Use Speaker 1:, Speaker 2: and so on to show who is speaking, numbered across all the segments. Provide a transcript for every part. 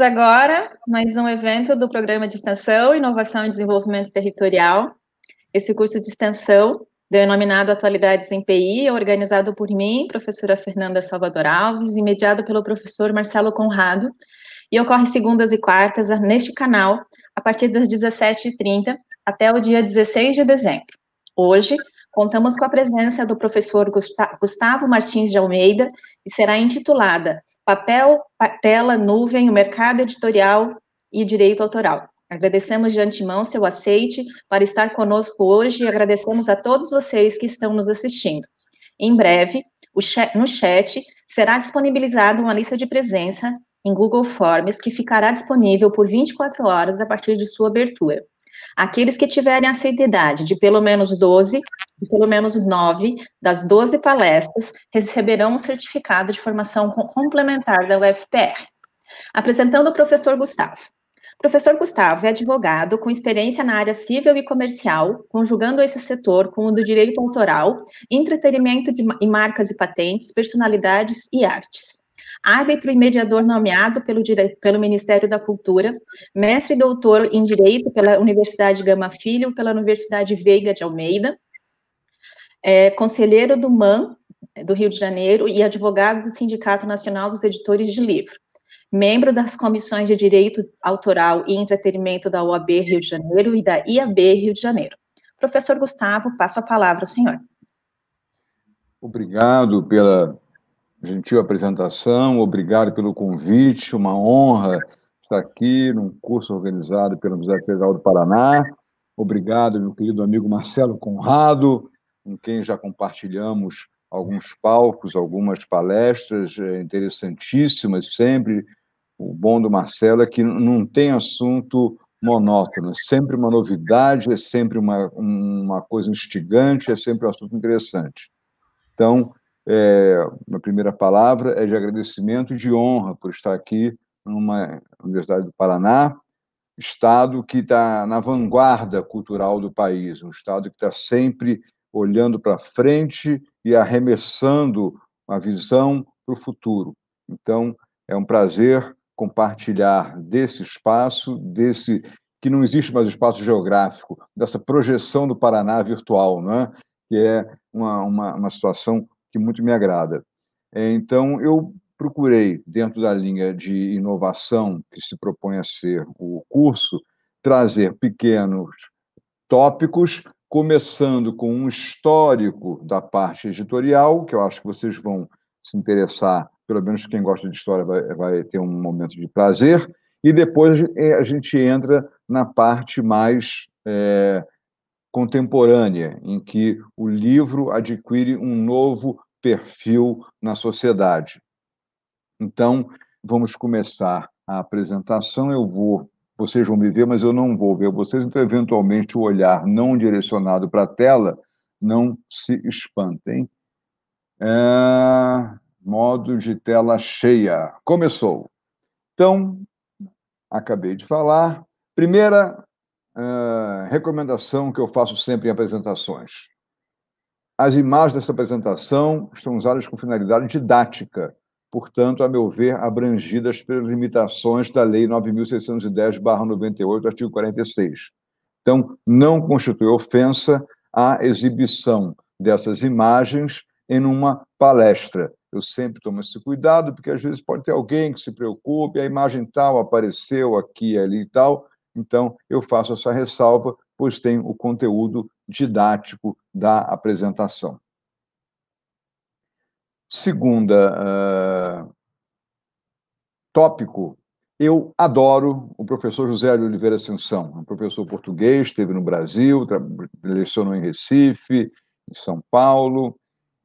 Speaker 1: agora mais um evento do programa de extensão, inovação e desenvolvimento territorial. Esse curso de extensão, denominado Atualidades em PI, é organizado por mim, professora Fernanda Salvador Alves, e mediado pelo professor Marcelo Conrado, e ocorre segundas e quartas neste canal, a partir das 17h30 até o dia 16 de dezembro. Hoje, contamos com a presença do professor Gustavo Martins de Almeida, e será intitulada papel, tela, nuvem, o mercado editorial e direito autoral. Agradecemos de antemão seu aceite para estar conosco hoje e agradecemos a todos vocês que estão nos assistindo. Em breve, no chat, será disponibilizada uma lista de presença em Google Forms que ficará disponível por 24 horas a partir de sua abertura. Aqueles que tiverem idade de pelo menos 12, de pelo menos 9 das 12 palestras receberão um certificado de formação complementar da UFPR. Apresentando o professor Gustavo. Professor Gustavo é advogado com experiência na área civil e comercial, conjugando esse setor com o do direito autoral, entretenimento de, marcas e patentes, personalidades e artes árbitro e mediador nomeado pelo, pelo Ministério da Cultura, mestre e doutor em Direito pela Universidade Gama Filho, pela Universidade Veiga de Almeida, é, conselheiro do MAN, é, do Rio de Janeiro, e advogado do Sindicato Nacional dos Editores de Livro. Membro das comissões de Direito Autoral e Entretenimento da OAB Rio de Janeiro e da IAB Rio de Janeiro. Professor Gustavo, passo a palavra ao senhor.
Speaker 2: Obrigado pela gentil apresentação, obrigado pelo convite, uma honra estar aqui num curso organizado pelo Museu Federal do Paraná. Obrigado, meu querido amigo Marcelo Conrado, com quem já compartilhamos alguns palcos, algumas palestras é interessantíssimas sempre. O bom do Marcelo é que não tem assunto monótono, é sempre uma novidade, é sempre uma, uma coisa instigante, é sempre um assunto interessante. Então, é, a primeira palavra é de agradecimento e de honra por estar aqui numa Universidade do Paraná, estado que está na vanguarda cultural do país, um estado que está sempre olhando para frente e arremessando a visão para o futuro. Então, é um prazer compartilhar desse espaço, desse que não existe mais espaço geográfico, dessa projeção do Paraná virtual, né? que é uma, uma, uma situação que muito me agrada. Então, eu procurei, dentro da linha de inovação que se propõe a ser o curso, trazer pequenos tópicos, começando com um histórico da parte editorial, que eu acho que vocês vão se interessar, pelo menos quem gosta de história vai, vai ter um momento de prazer, e depois eh, a gente entra na parte mais é, contemporânea, em que o livro adquire um novo perfil na sociedade. Então, vamos começar a apresentação. Eu vou, vocês vão me ver, mas eu não vou ver vocês, então, eventualmente, o olhar não direcionado para a tela, não se espantem. É... Modo de tela cheia. Começou. Então, acabei de falar. Primeira ah, recomendação que eu faço sempre em apresentações. As imagens dessa apresentação estão usadas com finalidade didática, portanto, a meu ver, abrangidas pelas limitações da Lei 9.610-98, artigo 46. Então, não constitui ofensa a exibição dessas imagens em uma palestra. Eu sempre tomo esse cuidado, porque às vezes pode ter alguém que se preocupe, a imagem tal apareceu aqui, ali e tal, então, eu faço essa ressalva, pois tem o conteúdo didático da apresentação. Segunda uh, tópico, eu adoro o professor José de Oliveira Ascensão, é um professor português, esteve no Brasil, lecionou em Recife, em São Paulo,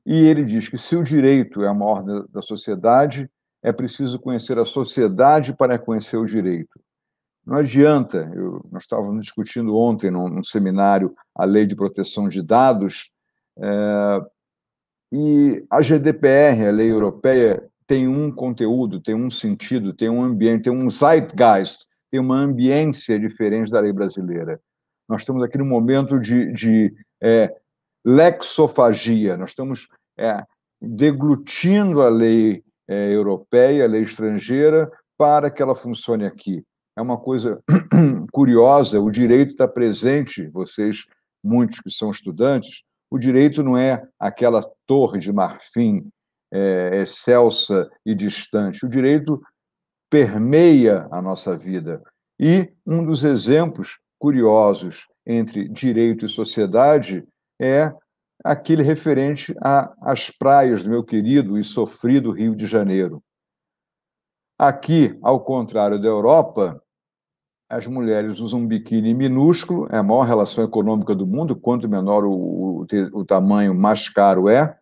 Speaker 2: e ele diz que se o direito é a maior da sociedade, é preciso conhecer a sociedade para conhecer o direito. Não adianta, eu, nós estávamos discutindo ontem num, num, seminário a lei de proteção de dados, é, e a GDPR, a lei europeia, tem um conteúdo, tem um sentido, tem um ambiente, tem um zeitgeist, tem uma ambiência diferente da lei brasileira. Nós estamos aqui no momento de, de é, lexofagia, nós estamos é, deglutindo a lei é, europeia, a lei estrangeira, para que ela funcione aqui é uma coisa curiosa, o direito está presente, vocês, muitos que são estudantes, o direito não é aquela torre de marfim é, excelsa e distante. O direito permeia a nossa vida. E um dos exemplos curiosos entre direito e sociedade é aquele referente às praias do meu querido e sofrido Rio de Janeiro. Aqui, ao contrário da Europa, as mulheres usam um biquíni minúsculo, é a maior relação econômica do mundo, quanto menor o, o, o tamanho, mais caro é,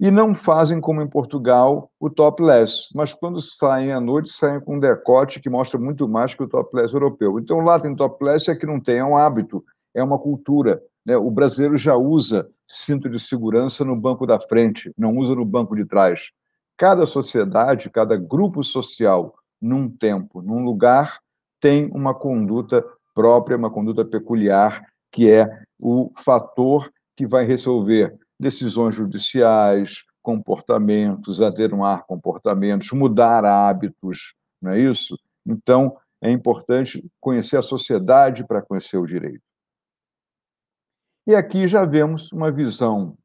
Speaker 2: e não fazem como em Portugal o topless, mas quando saem à noite saem com um decote que mostra muito mais que o topless europeu. Então lá tem topless é que não tem, é um hábito, é uma cultura. Né? O brasileiro já usa cinto de segurança no banco da frente, não usa no banco de trás. Cada sociedade, cada grupo social, num tempo, num lugar, tem uma conduta própria, uma conduta peculiar, que é o fator que vai resolver decisões judiciais, comportamentos, atenuar comportamentos, mudar hábitos, não é isso? Então, é importante conhecer a sociedade para conhecer o direito. E aqui já vemos uma visão,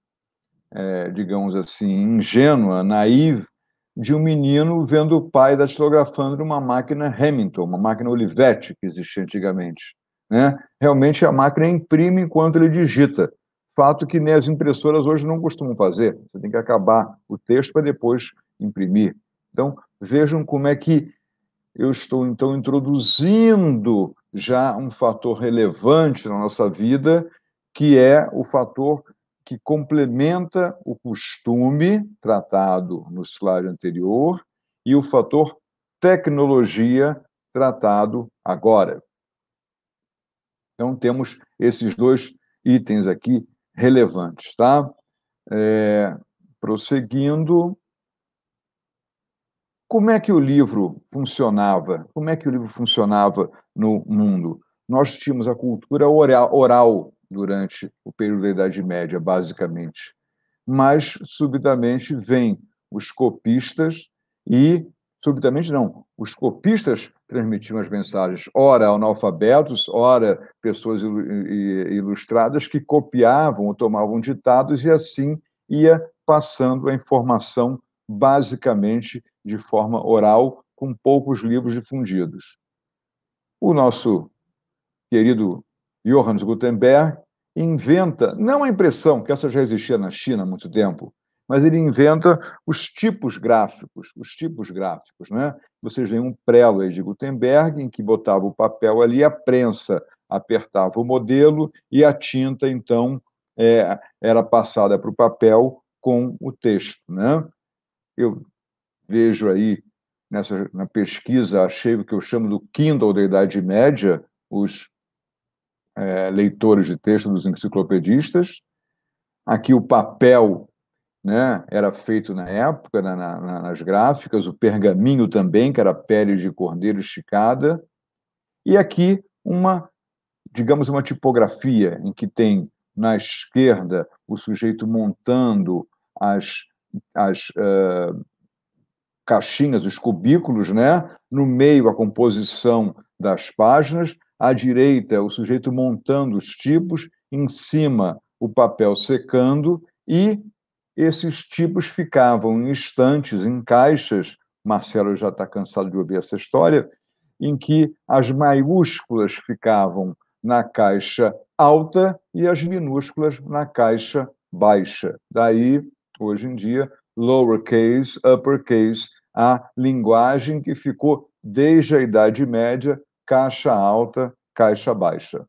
Speaker 2: é, digamos assim, ingênua, naiva de um menino vendo o pai datilografando uma máquina Hamilton, uma máquina Olivetti que existia antigamente. Né? Realmente a máquina imprime enquanto ele digita, fato que né, as impressoras hoje não costumam fazer. Você tem que acabar o texto para depois imprimir. Então vejam como é que eu estou então introduzindo já um fator relevante na nossa vida, que é o fator que complementa o costume tratado no slide anterior e o fator tecnologia tratado agora. Então, temos esses dois itens aqui relevantes, tá? É, prosseguindo, como é que o livro funcionava? Como é que o livro funcionava no mundo? Nós tínhamos a cultura oral, oral durante o período da Idade Média, basicamente. Mas, subitamente, vêm os copistas e, subitamente não, os copistas transmitiam as mensagens, ora analfabetos, ora pessoas ilustradas que copiavam ou tomavam ditados e assim ia passando a informação basicamente de forma oral, com poucos livros difundidos. O nosso querido Johannes Gutenberg inventa, não a impressão, que essa já existia na China há muito tempo, mas ele inventa os tipos gráficos, os tipos gráficos, né? Vocês veem um prelo aí de Gutenberg em que botava o papel ali, a prensa apertava o modelo e a tinta então é, era passada para o papel com o texto, né? Eu vejo aí nessa na pesquisa achei o que eu chamo do Kindle da Idade Média, os é, leitores de texto dos enciclopedistas. Aqui o papel né, era feito na época, na, na, nas gráficas, o pergaminho também, que era pele de cordeiro esticada, e aqui uma, digamos, uma tipografia em que tem na esquerda o sujeito montando as, as uh, caixinhas, os cubículos, né, no meio a composição das páginas à direita, o sujeito montando os tipos, em cima, o papel secando, e esses tipos ficavam em estantes, em caixas. Marcelo já está cansado de ouvir essa história, em que as maiúsculas ficavam na caixa alta e as minúsculas na caixa baixa. Daí, hoje em dia, lowercase, uppercase, a linguagem que ficou desde a Idade Média caixa alta, caixa baixa.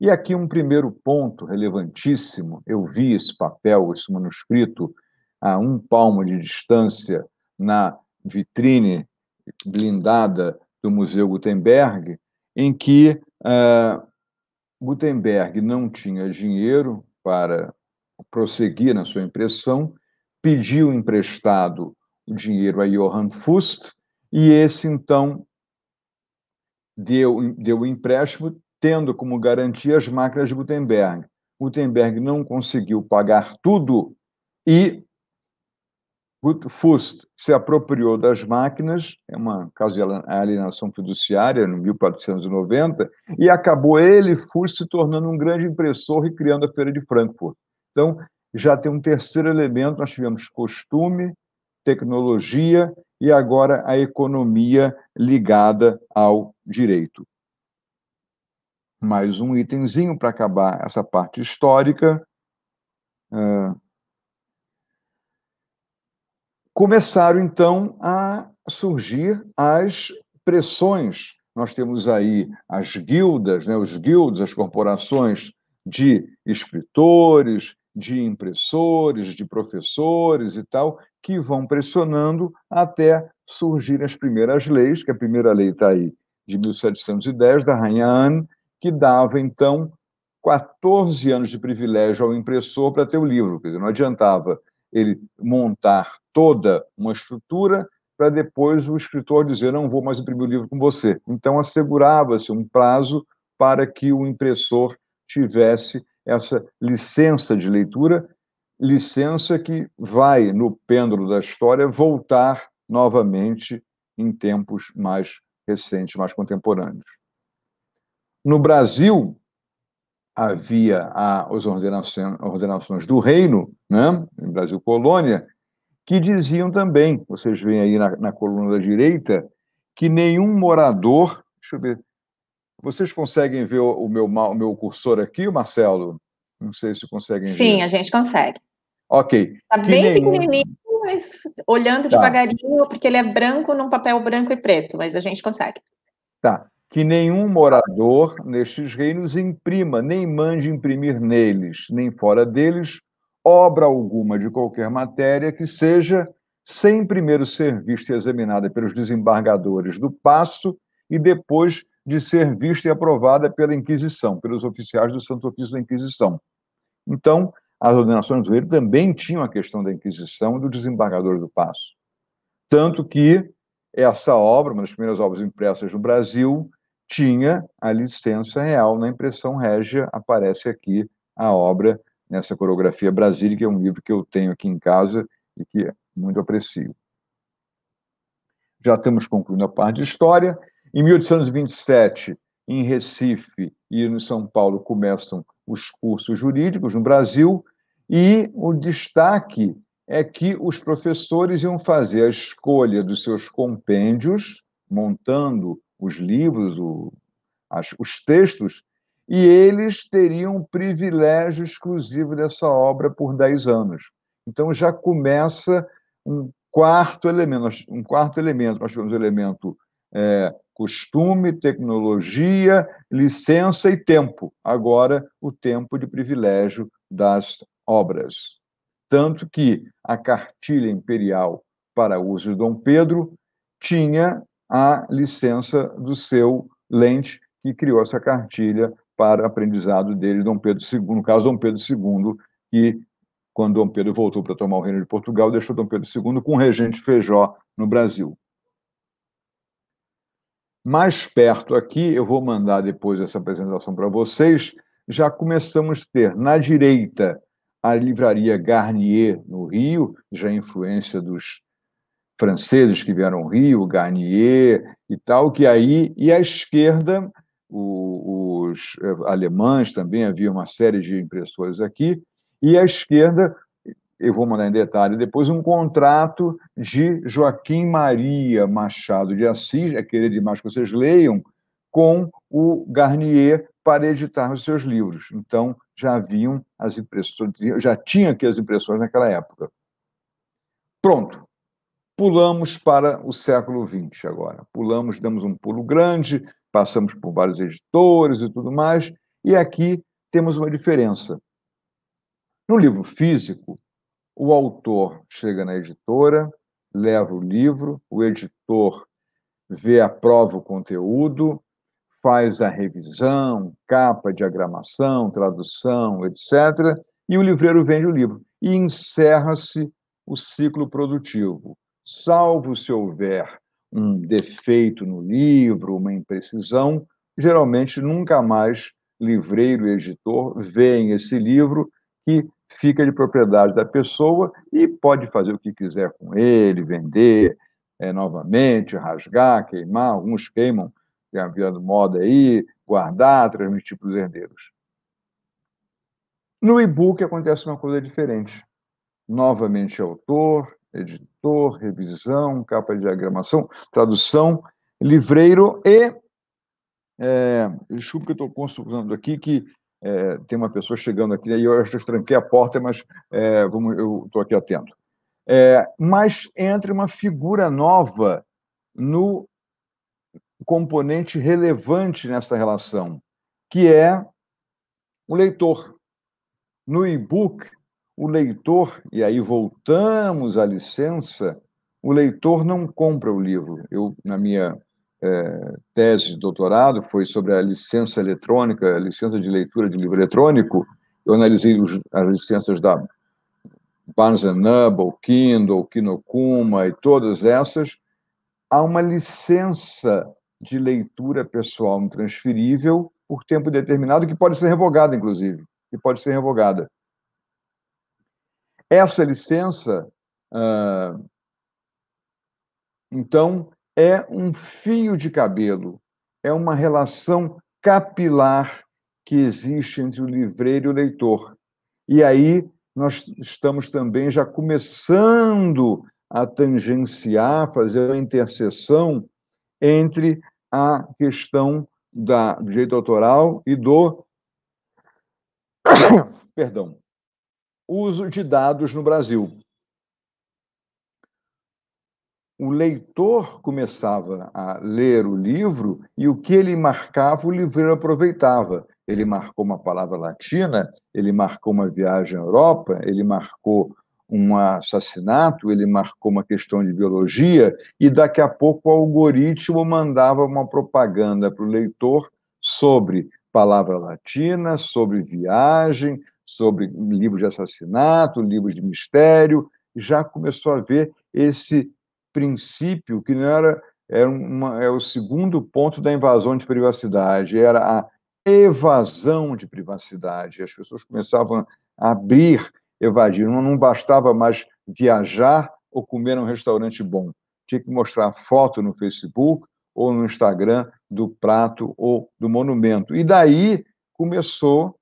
Speaker 2: E aqui um primeiro ponto relevantíssimo. Eu vi esse papel, esse manuscrito, a um palmo de distância na vitrine blindada do Museu Gutenberg, em que uh, Gutenberg não tinha dinheiro para prosseguir na sua impressão, pediu emprestado o dinheiro a Johann Fust, e esse então deu, deu o empréstimo, tendo como garantia as máquinas de Gutenberg. Gutenberg não conseguiu pagar tudo e Fust se apropriou das máquinas, é uma caso de alienação fiduciária, em 1490, e acabou ele, Fust, se tornando um grande impressor e criando a Feira de Frankfurt. Então, já tem um terceiro elemento, nós tivemos costume, tecnologia e agora a economia ligada ao direito. Mais um itemzinho para acabar essa parte histórica. Ah, começaram então a surgir as pressões. Nós temos aí as guildas, né, os guildos, as corporações de escritores, de impressores, de professores e tal, que vão pressionando até surgirem as primeiras leis, que a primeira lei está aí, de 1710, da Rainha Anne, que dava, então, 14 anos de privilégio ao impressor para ter o livro. Quer dizer, não adiantava ele montar toda uma estrutura para depois o escritor dizer: não vou mais imprimir o livro com você. Então, assegurava-se um prazo para que o impressor tivesse essa licença de leitura, licença que vai, no pêndulo da história, voltar novamente em tempos mais recentes, mais contemporâneos. No Brasil, havia as ordenações do reino, né, Em Brasil colônia, que diziam também, vocês veem aí na, na coluna da direita, que nenhum morador, deixa eu ver, vocês conseguem ver o meu, o meu cursor aqui, Marcelo? Não sei se conseguem Sim, ver. Sim, a
Speaker 1: gente consegue.
Speaker 2: Ok. Está bem nenhum... pequenininho,
Speaker 1: mas olhando tá. devagarinho, porque ele é branco num papel branco e preto, mas a gente consegue.
Speaker 2: Tá. Que nenhum morador nestes reinos imprima, nem mande imprimir neles, nem fora deles, obra alguma de qualquer matéria que seja sem primeiro ser vista e examinada pelos desembargadores do passo e depois de ser vista e aprovada pela Inquisição, pelos oficiais do Santo Ofício da Inquisição. Então, as ordenações do rei também tinham a questão da Inquisição e do desembargador do Passo. Tanto que essa obra, uma das primeiras obras impressas no Brasil, tinha a licença real na impressão régia, aparece aqui a obra nessa coreografia brasílica, é um livro que eu tenho aqui em casa e que é muito aprecio. Já estamos concluindo a parte de história. Em 1827, em Recife e em São Paulo, começam os cursos jurídicos no Brasil, e o destaque é que os professores iam fazer a escolha dos seus compêndios, montando os livros, o, as, os textos, e eles teriam privilégio exclusivo dessa obra por 10 anos. Então já começa um quarto elemento, um quarto elemento, nós temos o elemento é, costume, tecnologia, licença e tempo. Agora, o tempo de privilégio das obras. Tanto que a cartilha imperial para uso de Dom Pedro tinha a licença do seu lente, que criou essa cartilha para aprendizado dele, Dom Pedro II, no caso, Dom Pedro II, que, quando Dom Pedro voltou para tomar o reino de Portugal, deixou Dom Pedro II com o regente Feijó no Brasil. Mais perto aqui, eu vou mandar depois essa apresentação para vocês. Já começamos a ter na direita a livraria Garnier, no Rio, já influência dos franceses que vieram ao Rio, Garnier e tal, que aí, e à esquerda, os eh, alemães também, havia uma série de impressores aqui, e à esquerda, eu vou mandar em detalhe depois, um contrato de Joaquim Maria Machado de Assis, é querer demais que vocês leiam, com o Garnier para editar os seus livros. Então, já haviam as impressões, já tinha aqui as impressões naquela época. Pronto. Pulamos para o século XX agora. Pulamos, damos um pulo grande, passamos por vários editores e tudo mais, e aqui temos uma diferença. No livro físico, o autor chega na editora, leva o livro, o editor vê, aprova o conteúdo, faz a revisão, capa, diagramação, tradução, etc. E o livreiro vende o livro. E encerra-se o ciclo produtivo, salvo se houver um defeito no livro, uma imprecisão, geralmente nunca mais livreiro e editor veem esse livro que fica de propriedade da pessoa e pode fazer o que quiser com ele, vender é, novamente, rasgar, queimar, alguns queimam, tem é moda aí, guardar, transmitir para os herdeiros. No e-book acontece uma coisa diferente. Novamente autor, editor, revisão, capa de diagramação, tradução, livreiro e é, desculpa que eu estou consultando aqui, que é, tem uma pessoa chegando aqui, aí eu acho que tranquei a porta, mas é, vamos, eu estou aqui atento. É, mas entra uma figura nova no componente relevante nessa relação, que é o leitor. No e-book, o leitor, e aí voltamos à licença, o leitor não compra o livro. Eu, na minha é, tese de doutorado foi sobre a licença eletrônica, a licença de leitura de livro eletrônico. Eu analisei os, as licenças da Barnes Noble, Kindle, Kinokuma e todas essas. Há uma licença de leitura pessoal intransferível por tempo determinado que pode ser revogada, inclusive, que pode ser revogada. Essa licença, ah, então, é um fio de cabelo, é uma relação capilar que existe entre o livreiro e o leitor. E aí nós estamos também já começando a tangenciar, fazer uma interseção entre a questão da, do direito autoral e do perdão, uso de dados no Brasil o leitor começava a ler o livro e o que ele marcava, o livreiro aproveitava. Ele marcou uma palavra latina, ele marcou uma viagem à Europa, ele marcou um assassinato, ele marcou uma questão de biologia, e daqui a pouco o algoritmo mandava uma propaganda para o leitor sobre palavra latina, sobre viagem, sobre livros de assassinato, livros de mistério. Já começou a ver esse princípio que não era, era é uma, é o segundo ponto da invasão de privacidade, era a evasão de privacidade. As pessoas começavam a abrir, evadir. Não, não bastava mais viajar ou comer num restaurante bom. Tinha que mostrar foto no Facebook ou no Instagram do prato ou do monumento. E daí começou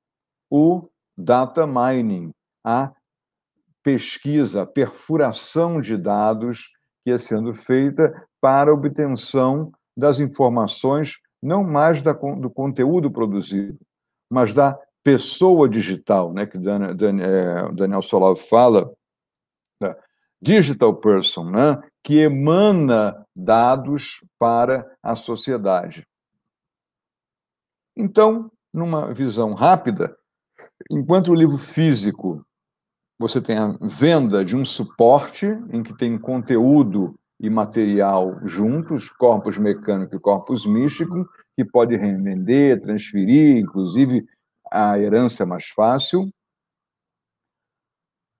Speaker 2: o data mining, a pesquisa, a perfuração de dados que é sendo feita para obtenção das informações, não mais da, do conteúdo produzido, mas da pessoa digital, né, que Dan, Dan, é, Daniel Solov fala, da né, digital person, né, que emana dados para a sociedade. Então, numa visão rápida, enquanto o livro físico você tem a venda de um suporte em que tem conteúdo e material juntos, corpos mecânico e corpos místico, que pode revender, transferir, inclusive a herança é mais fácil.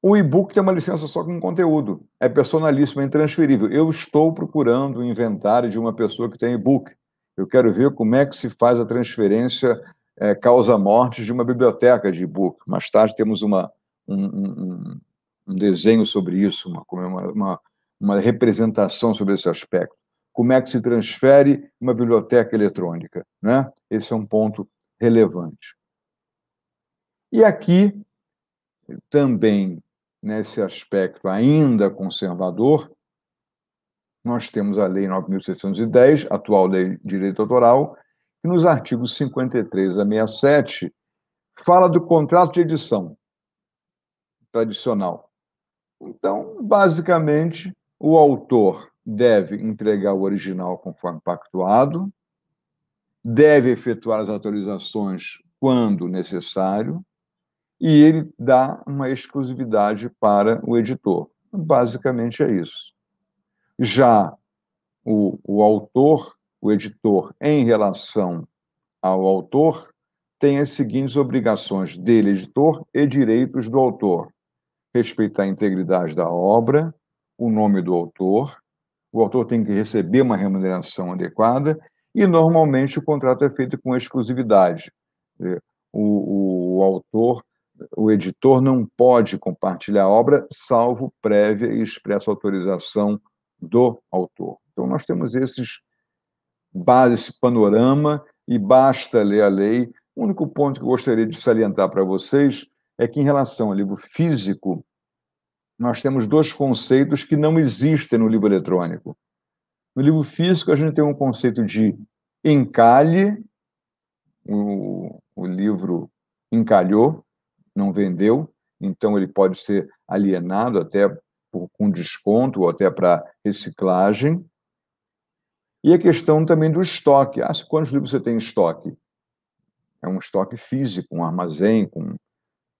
Speaker 2: O e-book tem uma licença só com conteúdo, é personalíssimo, é intransferível. Eu estou procurando o inventário de uma pessoa que tem e-book. Eu quero ver como é que se faz a transferência é, causa-mortes de uma biblioteca de e-book. Mais tarde temos uma um, um, um desenho sobre isso, é uma, uma, uma representação sobre esse aspecto. Como é que se transfere uma biblioteca eletrônica? Né? Esse é um ponto relevante. E aqui, também nesse aspecto ainda conservador, nós temos a Lei 9.610, atual Lei de Direito Autoral, que nos artigos 53 a 67 fala do contrato de edição tradicional. Então, basicamente, o autor deve entregar o original conforme pactuado, deve efetuar as atualizações quando necessário, e ele dá uma exclusividade para o editor. Basicamente é isso. Já o, o autor, o editor, em relação ao autor, tem as seguintes obrigações dele, editor, e direitos do autor respeitar a integridade da obra, o nome do autor, o autor tem que receber uma remuneração adequada e, normalmente, o contrato é feito com exclusividade. É, o, o, o autor, o editor, não pode compartilhar a obra, salvo prévia e expressa autorização do autor. Então, nós temos esses esse panorama e basta ler a lei. O único ponto que eu gostaria de salientar para vocês é que, em relação ao livro físico, nós temos dois conceitos que não existem no livro eletrônico. No livro físico, a gente tem um conceito de encalhe, o, o livro encalhou, não vendeu, então ele pode ser alienado até por, com desconto ou até para reciclagem. E a questão também do estoque. Ah, quantos livros você tem em estoque? É um estoque físico, um armazém, com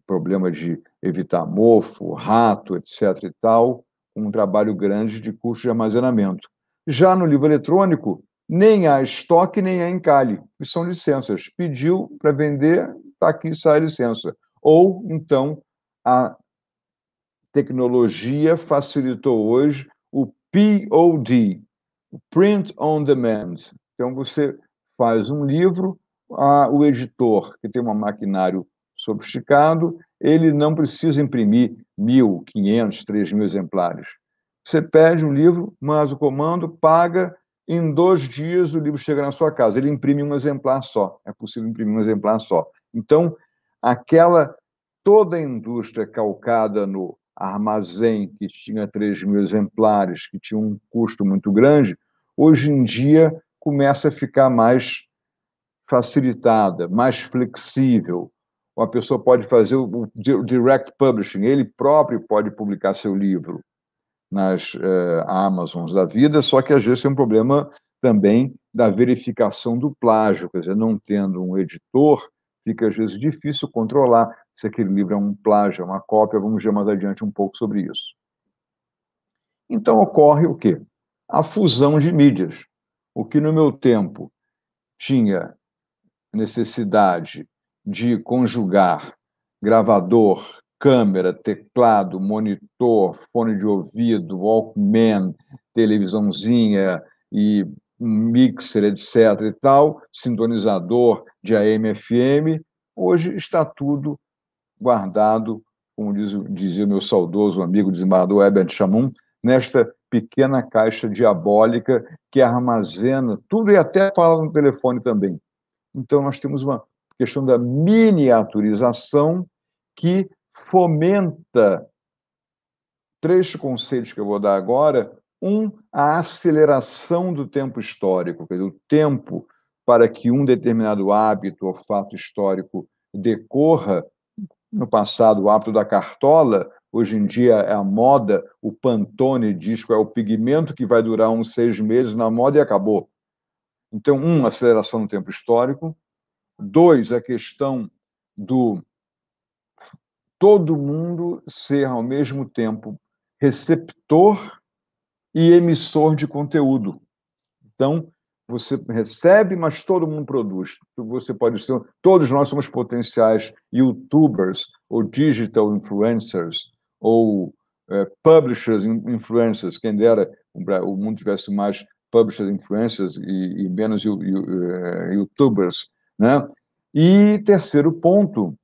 Speaker 2: problema de evitar mofo, rato, etc. e tal, um trabalho grande de custo de armazenamento. Já no livro eletrônico, nem há estoque, nem há encalhe, que são licenças. Pediu para vender, está aqui, sai a licença. Ou, então, a tecnologia facilitou hoje o POD, Print on Demand. Então, você faz um livro, a, o editor, que tem um maquinário sofisticado, ele não precisa imprimir mil, quinhentos, três mil exemplares. Você pede um livro, mas o comando paga em dois dias o livro chega na sua casa. Ele imprime um exemplar só. É possível imprimir um exemplar só. Então, aquela toda a indústria calcada no armazém que tinha 3.000 mil exemplares, que tinha um custo muito grande, hoje em dia começa a ficar mais facilitada, mais flexível uma pessoa pode fazer o direct publishing, ele próprio pode publicar seu livro nas eh, Amazons da vida, só que às vezes tem um problema também da verificação do plágio, quer dizer, não tendo um editor, fica às vezes difícil controlar se aquele livro é um plágio, é uma cópia, vamos ver mais adiante um pouco sobre isso. Então ocorre o quê? A fusão de mídias. O que no meu tempo tinha necessidade de conjugar gravador, câmera, teclado, monitor, fone de ouvido, Walkman, televisãozinha e mixer, etc. e tal, sintonizador de AM, FM, hoje está tudo guardado, como diz, dizia o meu saudoso amigo desembargador Herbert Chamum, nesta pequena caixa diabólica que armazena tudo e até fala no telefone também. Então, nós temos uma questão da miniaturização que fomenta três conceitos que eu vou dar agora. Um, a aceleração do tempo histórico, quer dizer, o tempo para que um determinado hábito ou fato histórico decorra. No passado, o hábito da cartola, hoje em dia é a moda, o Pantone disco é o pigmento que vai durar uns seis meses na moda e acabou. Então, um, aceleração no tempo histórico. Dois, a questão do todo mundo ser, ao mesmo tempo, receptor e emissor de conteúdo. Então, você recebe, mas todo mundo produz. Você pode ser, todos nós somos potenciais YouTubers ou digital influencers ou é, publishers influencers. Quem dera o mundo tivesse mais publishers influencers e, e menos you, uh, YouTubers né? E terceiro ponto,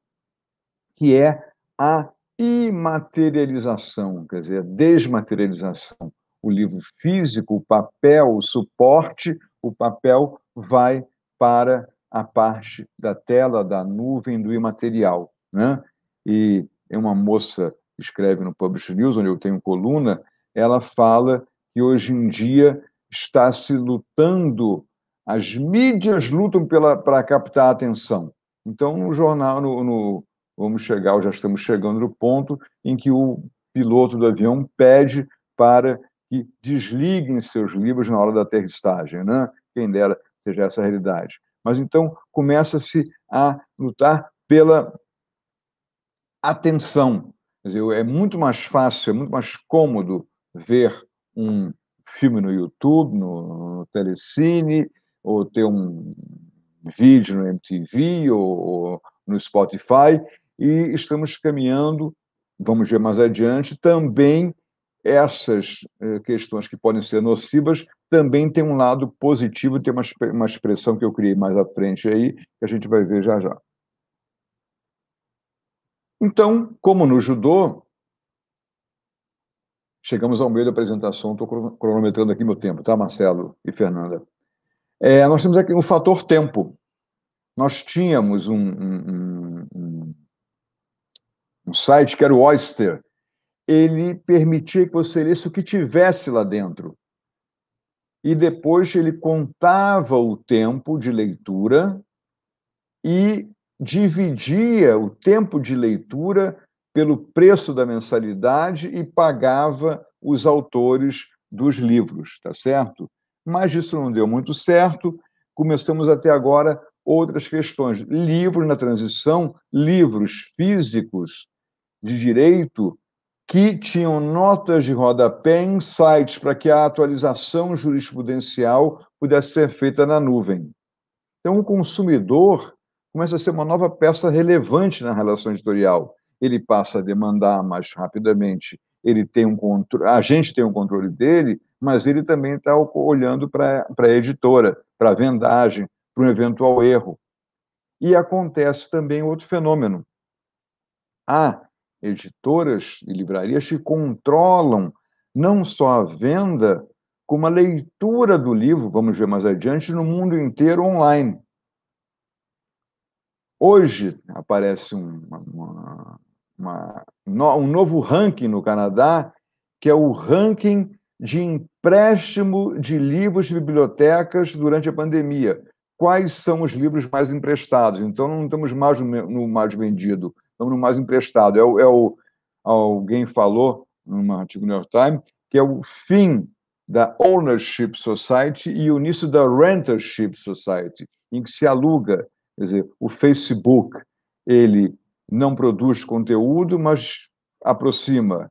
Speaker 2: que é a imaterialização, quer dizer, a desmaterialização. O livro físico, o papel, o suporte, o papel vai para a parte da tela, da nuvem, do imaterial. Né? E uma moça escreve no Publish News, onde eu tenho coluna, ela fala que hoje em dia está se lutando as mídias lutam para captar a atenção. Então, no jornal, no, no, vamos chegar, já estamos chegando no ponto em que o piloto do avião pede para que desliguem seus livros na hora da aterrissagem, né? Quem dera seja essa a realidade. Mas então começa-se a lutar pela atenção. Quer dizer, é muito mais fácil, é muito mais cômodo ver um filme no YouTube, no, no Telecine, ou ter um vídeo no MTV ou, ou no Spotify, e estamos caminhando, vamos ver mais adiante, também essas eh, questões que podem ser nocivas também tem um lado positivo, tem uma, uma expressão que eu criei mais à frente aí, que a gente vai ver já já. Então, como no judô, chegamos ao meio da apresentação, estou cronometrando aqui meu tempo, tá, Marcelo e Fernanda? É, nós temos aqui um fator tempo. Nós tínhamos um, um, um, um site que era o Oyster. Ele permitia que você lesse o que tivesse lá dentro. E depois ele contava o tempo de leitura e dividia o tempo de leitura pelo preço da mensalidade e pagava os autores dos livros, tá certo? mas isso não deu muito certo. Começamos até agora outras questões. Livros na transição, livros físicos de direito que tinham notas de rodapé em sites para que a atualização jurisprudencial pudesse ser feita na nuvem. Então, o consumidor começa a ser uma nova peça relevante na relação editorial. Ele passa a demandar mais rapidamente, ele tem um controle. a gente tem um controle dele, mas ele também está olhando para a editora, para a vendagem, para um eventual erro. E acontece também outro fenômeno. Há editoras e livrarias que controlam não só a venda, como a leitura do livro, vamos ver mais adiante, no mundo inteiro online. Hoje aparece uma, uma, uma, um novo ranking no Canadá, que é o ranking de empréstimo de livros de bibliotecas durante a pandemia. Quais são os livros mais emprestados? Então, não estamos mais no mais vendido, estamos no mais emprestado. É o, é o alguém falou, num artigo do New York Times, que é o fim da Ownership Society e o início da Rentership Society, em que se aluga. Quer dizer, o Facebook, ele não produz conteúdo, mas aproxima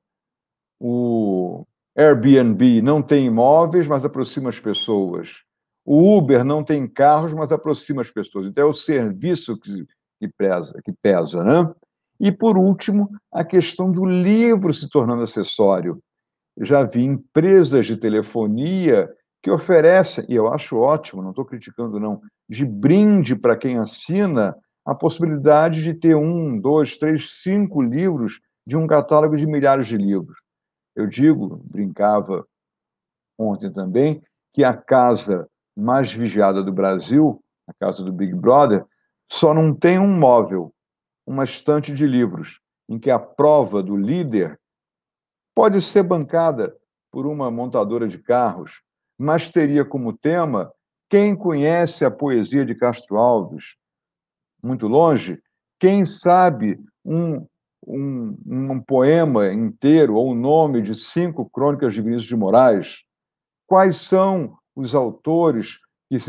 Speaker 2: o Airbnb não tem imóveis, mas aproxima as pessoas. O Uber não tem carros, mas aproxima as pessoas. Então é o serviço que, que, pesa, que pesa, né? E por último, a questão do livro se tornando acessório. Já vi empresas de telefonia que oferecem, e eu acho ótimo, não estou criticando não, de brinde para quem assina a possibilidade de ter um, dois, três, cinco livros de um catálogo de milhares de livros. Eu digo, brincava ontem também, que a casa mais vigiada do Brasil, a casa do Big Brother, só não tem um móvel, uma estante de livros, em que a prova do líder pode ser bancada por uma montadora de carros, mas teria como tema quem conhece a poesia de Castro Alves. Muito longe, quem sabe um um, um poema inteiro ou o um nome de cinco crônicas de Vinícius de Moraes? Quais são os autores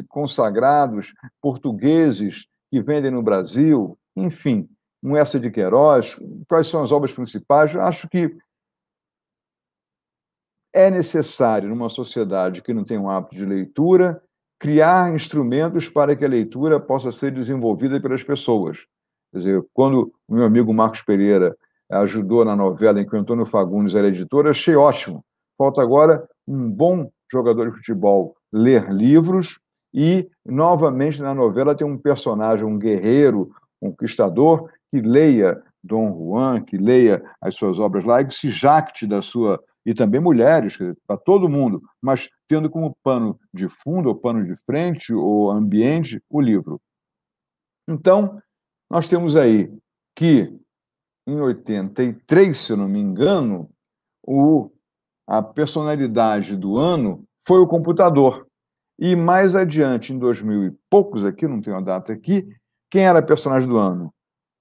Speaker 2: consagrados portugueses que vendem no Brasil? Enfim, um essa de Queiroz, quais são as obras principais? Eu acho que é necessário, numa sociedade que não tem um hábito de leitura, criar instrumentos para que a leitura possa ser desenvolvida pelas pessoas. Quer dizer, quando o meu amigo Marcos Pereira ajudou na novela em que o Antônio Fagundes era editor, achei ótimo. Falta agora um bom jogador de futebol ler livros e, novamente, na novela tem um personagem, um guerreiro, um conquistador, que leia Dom Juan, que leia as suas obras lá e que se jacte da sua. E também mulheres, para todo mundo, mas tendo como pano de fundo, ou pano de frente, ou ambiente, o livro. Então, nós temos aí que em 83, se eu não me engano, o, a personalidade do ano foi o computador. E mais adiante, em 2000 e poucos aqui, não tenho a data aqui, quem era a personagem do ano?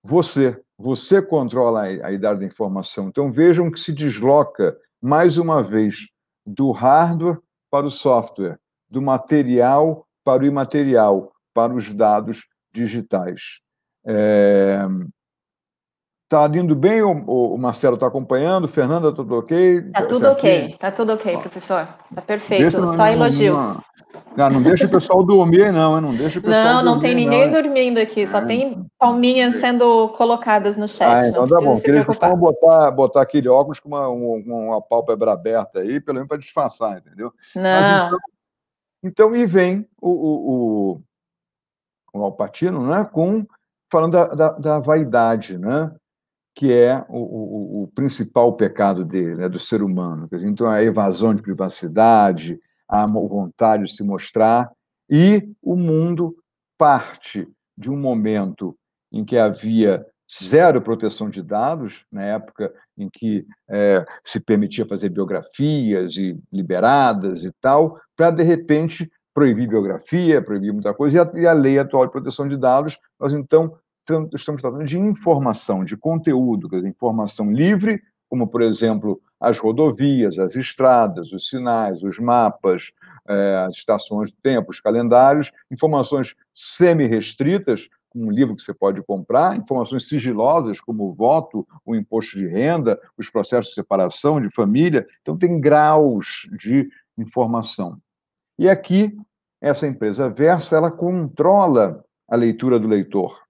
Speaker 2: Você. Você controla a idade da informação. Então vejam que se desloca, mais uma vez, do hardware para o software, do material para o imaterial, para os dados digitais. Está é, indo bem? O, Marcelo está acompanhando? Fernanda, está tudo ok? Está tá tudo ok,
Speaker 1: está tudo ok, professor. Está perfeito, não, só elogios.
Speaker 2: Não, ah, não, deixa o pessoal dormir, não, não deixa o pessoal Não, não dormir, tem ninguém não.
Speaker 1: dormindo aqui, só é. tem palminhas sendo colocadas no chat. Ah, então tá bom, eles costumam
Speaker 2: botar, botar aquele óculos com uma, uma, uma pálpebra aberta aí, pelo menos para disfarçar, entendeu? Não. Mas, então, então, e vem o, o, o, o Alpatino, né, com falando da, da, da vaidade, né? que é o, o, o, principal pecado dele, né, do ser humano. Então, a evasão de privacidade, a vontade de se mostrar, e o mundo parte de um momento em que havia zero proteção de dados, na época em que é, se permitia fazer biografias e liberadas e tal, para, de repente, proibir biografia, proibir muita coisa, e a, e a lei atual de proteção de dados, nós, então, então, estamos tratando de informação, de conteúdo, quer dizer, informação livre, como, por exemplo, as rodovias, as estradas, os sinais, os mapas, é, as estações do tempo, os calendários, informações semi-restritas, um livro que você pode comprar, informações sigilosas como o voto, o imposto de renda, os processos de separação de família. Então, tem graus de informação. E aqui, essa empresa Versa, ela controla a leitura do leitor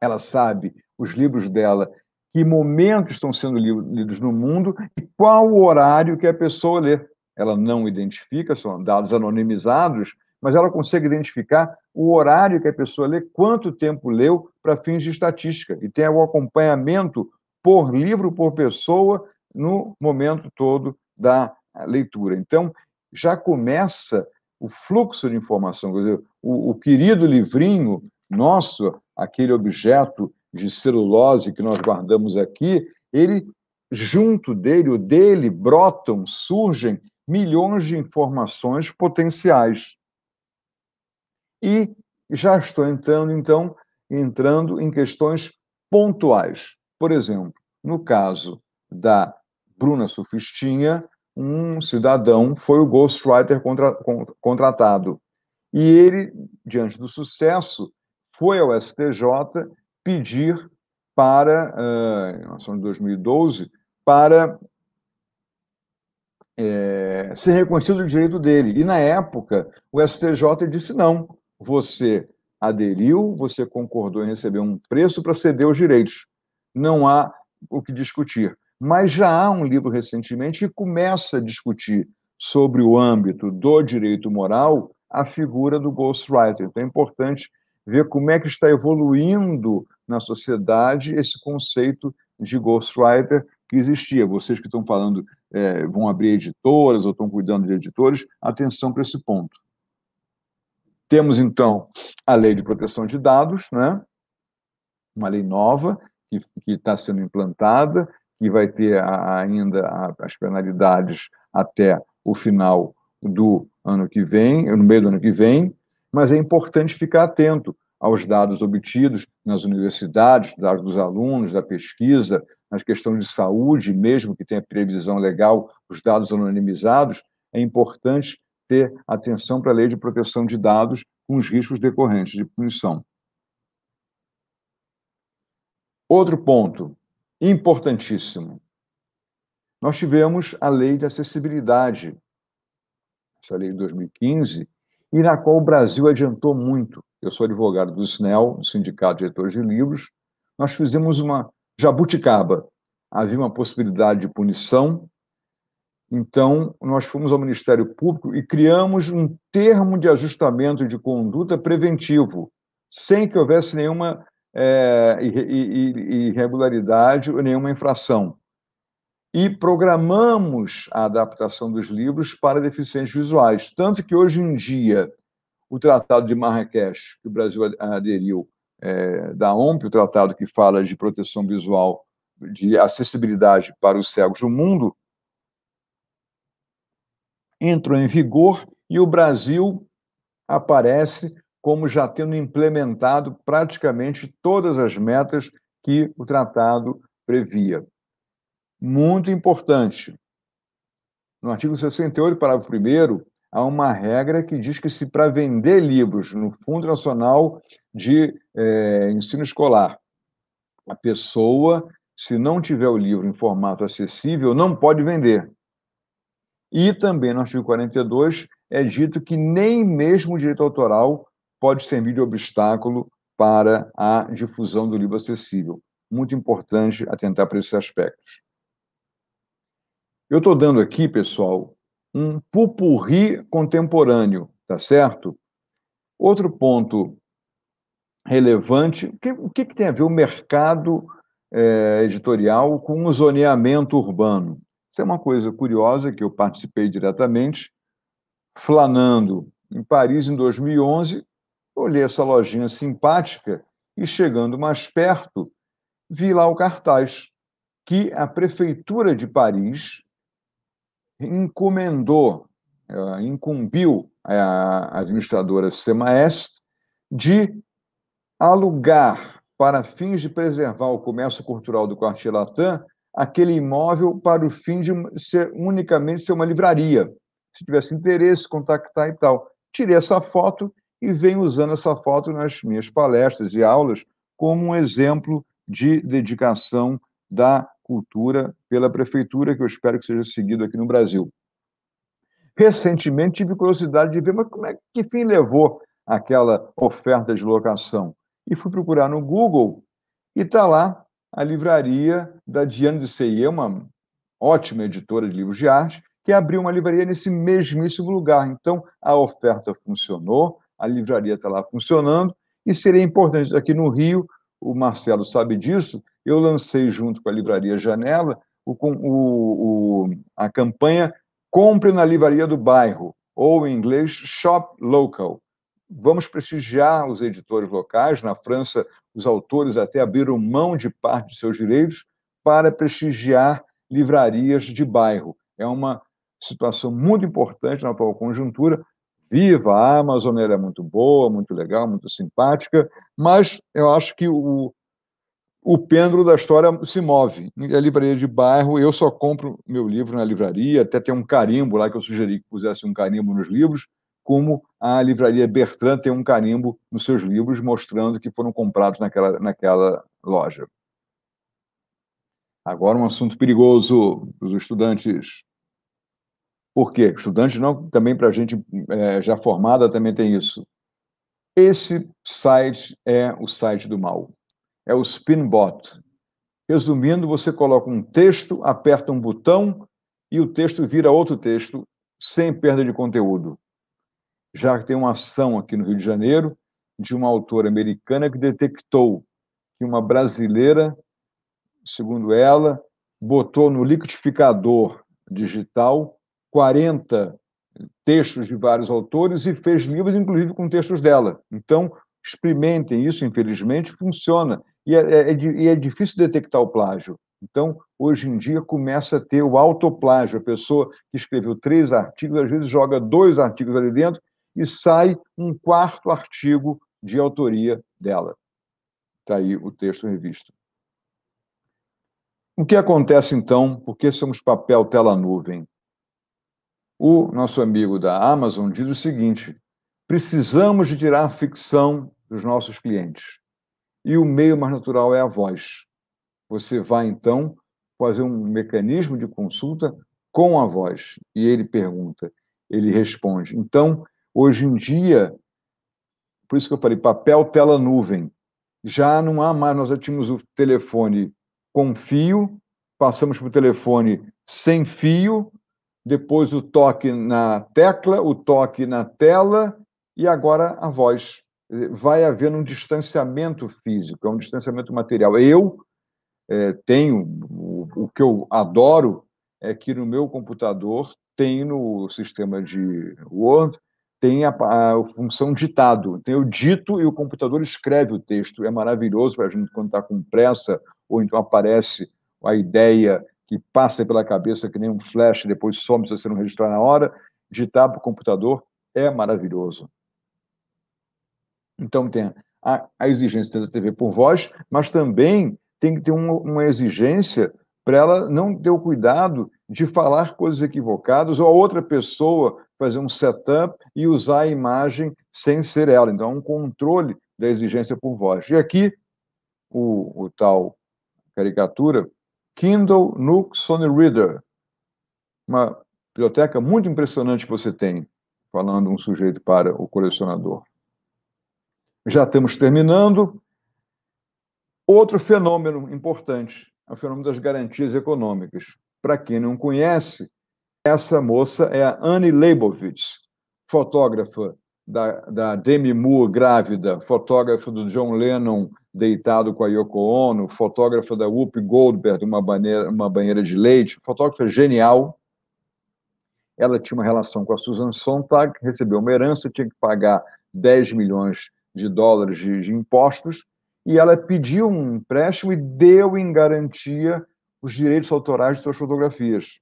Speaker 2: ela sabe, os livros dela, que momentos estão sendo lidos no mundo e qual o horário que a pessoa lê. Ela não identifica, são dados anonimizados, mas ela consegue identificar o horário que a pessoa lê, quanto tempo leu, para fins de estatística. E tem o acompanhamento por livro, por pessoa, no momento todo da leitura. Então, já começa o fluxo de informação. Quer dizer, o, o querido livrinho nosso aquele objeto de celulose que nós guardamos aqui, ele junto dele, o dele, brotam, surgem milhões de informações potenciais. E já estou entrando, então, entrando em questões pontuais. Por exemplo, no caso da Bruna Sufistinha, um cidadão foi o ghostwriter contra, contratado. E ele, diante do sucesso, foi ao STJ pedir para, eh, em relação de 2012, para é, ser reconhecido o direito dele. E na época, o STJ disse não, você aderiu, você concordou em receber um preço para ceder os direitos. Não há o que discutir. Mas já há um livro recentemente que começa a discutir sobre o âmbito do direito moral a figura do ghostwriter. Então é importante ver como é que está evoluindo na sociedade esse conceito de ghostwriter que existia. Vocês que estão falando, é, vão abrir editoras ou estão cuidando de editores, atenção para esse ponto. Temos, então, a lei de proteção de dados, né? uma lei nova que está sendo implantada, que vai ter a, ainda a, as penalidades até o final do ano que vem, no meio do ano que vem, mas é importante ficar atento aos dados obtidos nas universidades, dados dos alunos, da pesquisa, nas questões de saúde, mesmo que tenha previsão legal, os dados anonimizados, é importante ter atenção para a lei de proteção de dados com os riscos decorrentes de punição. Outro ponto importantíssimo. Nós tivemos a lei de acessibilidade, essa lei de 2015, e na qual o Brasil adiantou muito. Eu sou advogado do SNEL, do Sindicato de Editores de Livros. Nós fizemos uma jabuticaba. Havia uma possibilidade de punição. Então, nós fomos ao Ministério Público e criamos um termo de ajustamento de conduta preventivo, sem que houvesse nenhuma é, irregularidade ou nenhuma infração e programamos a adaptação dos livros para deficientes visuais. Tanto que hoje em dia, o Tratado de Marrakech, que o Brasil aderiu é, da OMP, o tratado que fala de proteção visual, de acessibilidade para os cegos do mundo, entrou em vigor e o Brasil aparece como já tendo implementado praticamente todas as metas que o tratado previa muito importante. No artigo 68, parágrafo 1, há uma regra que diz que se para vender livros no Fundo Nacional de é, Ensino Escolar, a pessoa, se não tiver o livro em formato acessível, não pode vender. E também no artigo 42 é dito que nem mesmo o direito autoral pode servir de obstáculo para a difusão do livro acessível. Muito importante atentar para esses aspectos. Eu estou dando aqui, pessoal, um pupurri contemporâneo, tá certo? Outro ponto relevante, o que, o que, que tem a ver o mercado é, editorial com o zoneamento urbano? Isso é uma coisa curiosa que eu participei diretamente, flanando em Paris em 2011, olhei essa lojinha simpática e chegando mais perto, vi lá o cartaz que a prefeitura de Paris encomendou, incumbiu a administradora Semaest de alugar para fins de preservar o comércio cultural do quartier Latam aquele imóvel para o fim de ser unicamente ser uma livraria. Se tivesse interesse, contactar e tal. Tirei essa foto e venho usando essa foto nas minhas palestras e aulas como um exemplo de dedicação da Cultura pela Prefeitura, que eu espero que seja seguido aqui no Brasil. Recentemente tive curiosidade de ver, mas como é que fim levou aquela oferta de locação? E fui procurar no Google e está lá a livraria da Diana de Ceie, uma ótima editora de livros de arte, que abriu uma livraria nesse mesmíssimo lugar. Então, a oferta funcionou, a livraria está lá funcionando, e seria importante aqui no Rio, o Marcelo sabe disso, eu lancei junto com a Livraria Janela o, o, o, a campanha Compre na Livraria do Bairro, ou em inglês Shop Local. Vamos prestigiar os editores locais. Na França, os autores até abriram mão de parte de seus direitos para prestigiar livrarias de bairro. É uma situação muito importante na atual conjuntura. Viva a Amazon, ela é muito boa, muito legal, muito simpática, mas eu acho que o, o pêndulo da história se move. A livraria de bairro, eu só compro meu livro na livraria, até tem um carimbo lá que eu sugeri que pusesse um carimbo nos livros, como a livraria Bertrand tem um carimbo nos seus livros mostrando que foram comprados naquela, naquela loja. Agora um assunto perigoso para os estudantes. Por quê? Estudantes não, também para a gente é, já formada também tem isso. Esse site é o site do mal é o Spinbot. Resumindo, você coloca um texto, aperta um botão e o texto vira outro texto sem perda de conteúdo. Já que tem uma ação aqui no Rio de Janeiro de uma autora americana que detectou que uma brasileira, segundo ela, botou no liquidificador digital 40 textos de vários autores e fez livros, inclusive com textos dela. Então, experimentem isso, infelizmente, funciona e é, é, é, é difícil detectar o plágio. Então, hoje em dia, começa a ter o autoplágio. A pessoa que escreveu três artigos, às vezes joga dois artigos ali dentro e sai um quarto artigo de autoria dela. Está aí o texto em revista. O que acontece, então? Porque somos papel tela-nuvem? O nosso amigo da Amazon diz o seguinte: precisamos de tirar ficção dos nossos clientes e o meio mais natural é a voz. Você vai, então, fazer um mecanismo de consulta com a voz. E ele pergunta, ele responde. Então, hoje em dia, por isso que eu falei papel, tela, nuvem. Já não há mais, nós já tínhamos o telefone com fio, passamos para o telefone sem fio, depois o toque na tecla, o toque na tela e agora a voz vai haver um distanciamento físico, é um distanciamento material. Eu é, tenho, o, o, que eu adoro é que no meu computador tem no sistema de Word, tem a, a função ditado. Tem o então, dito e o computador escreve o texto. É maravilhoso para a gente quando está com pressa, ou então aparece a ideia que passa pela cabeça que nem um flash, depois some se você não registrar na hora, digitar para o computador é maravilhoso. Então, tem a, a exigência da TV por voz, mas também tem que ter uma, uma exigência para ela não ter o cuidado de falar coisas equivocadas ou a outra pessoa fazer um setup e usar a imagem sem ser ela. Então, é um controle da exigência por voz. E aqui, o, o tal caricatura, Kindle Nook Sony Reader, uma biblioteca muito impressionante que você tem, falando um sujeito para o colecionador já estamos terminando. Outro fenômeno importante é o fenômeno das garantias econômicas. Para quem não conhece, essa moça é a Anne Leibovitz, fotógrafa da, da Demi Moore grávida, fotógrafa do John Lennon deitado com a Yoko Ono, fotógrafa da Whoopi Goldberg, uma banheira, uma banheira de leite, fotógrafa genial. Ela tinha uma relação com a Susan Sontag, recebeu uma herança, tinha que pagar 10 milhões de dólares de, de impostos, e ela pediu um empréstimo e deu em garantia os direitos autorais de suas fotografias.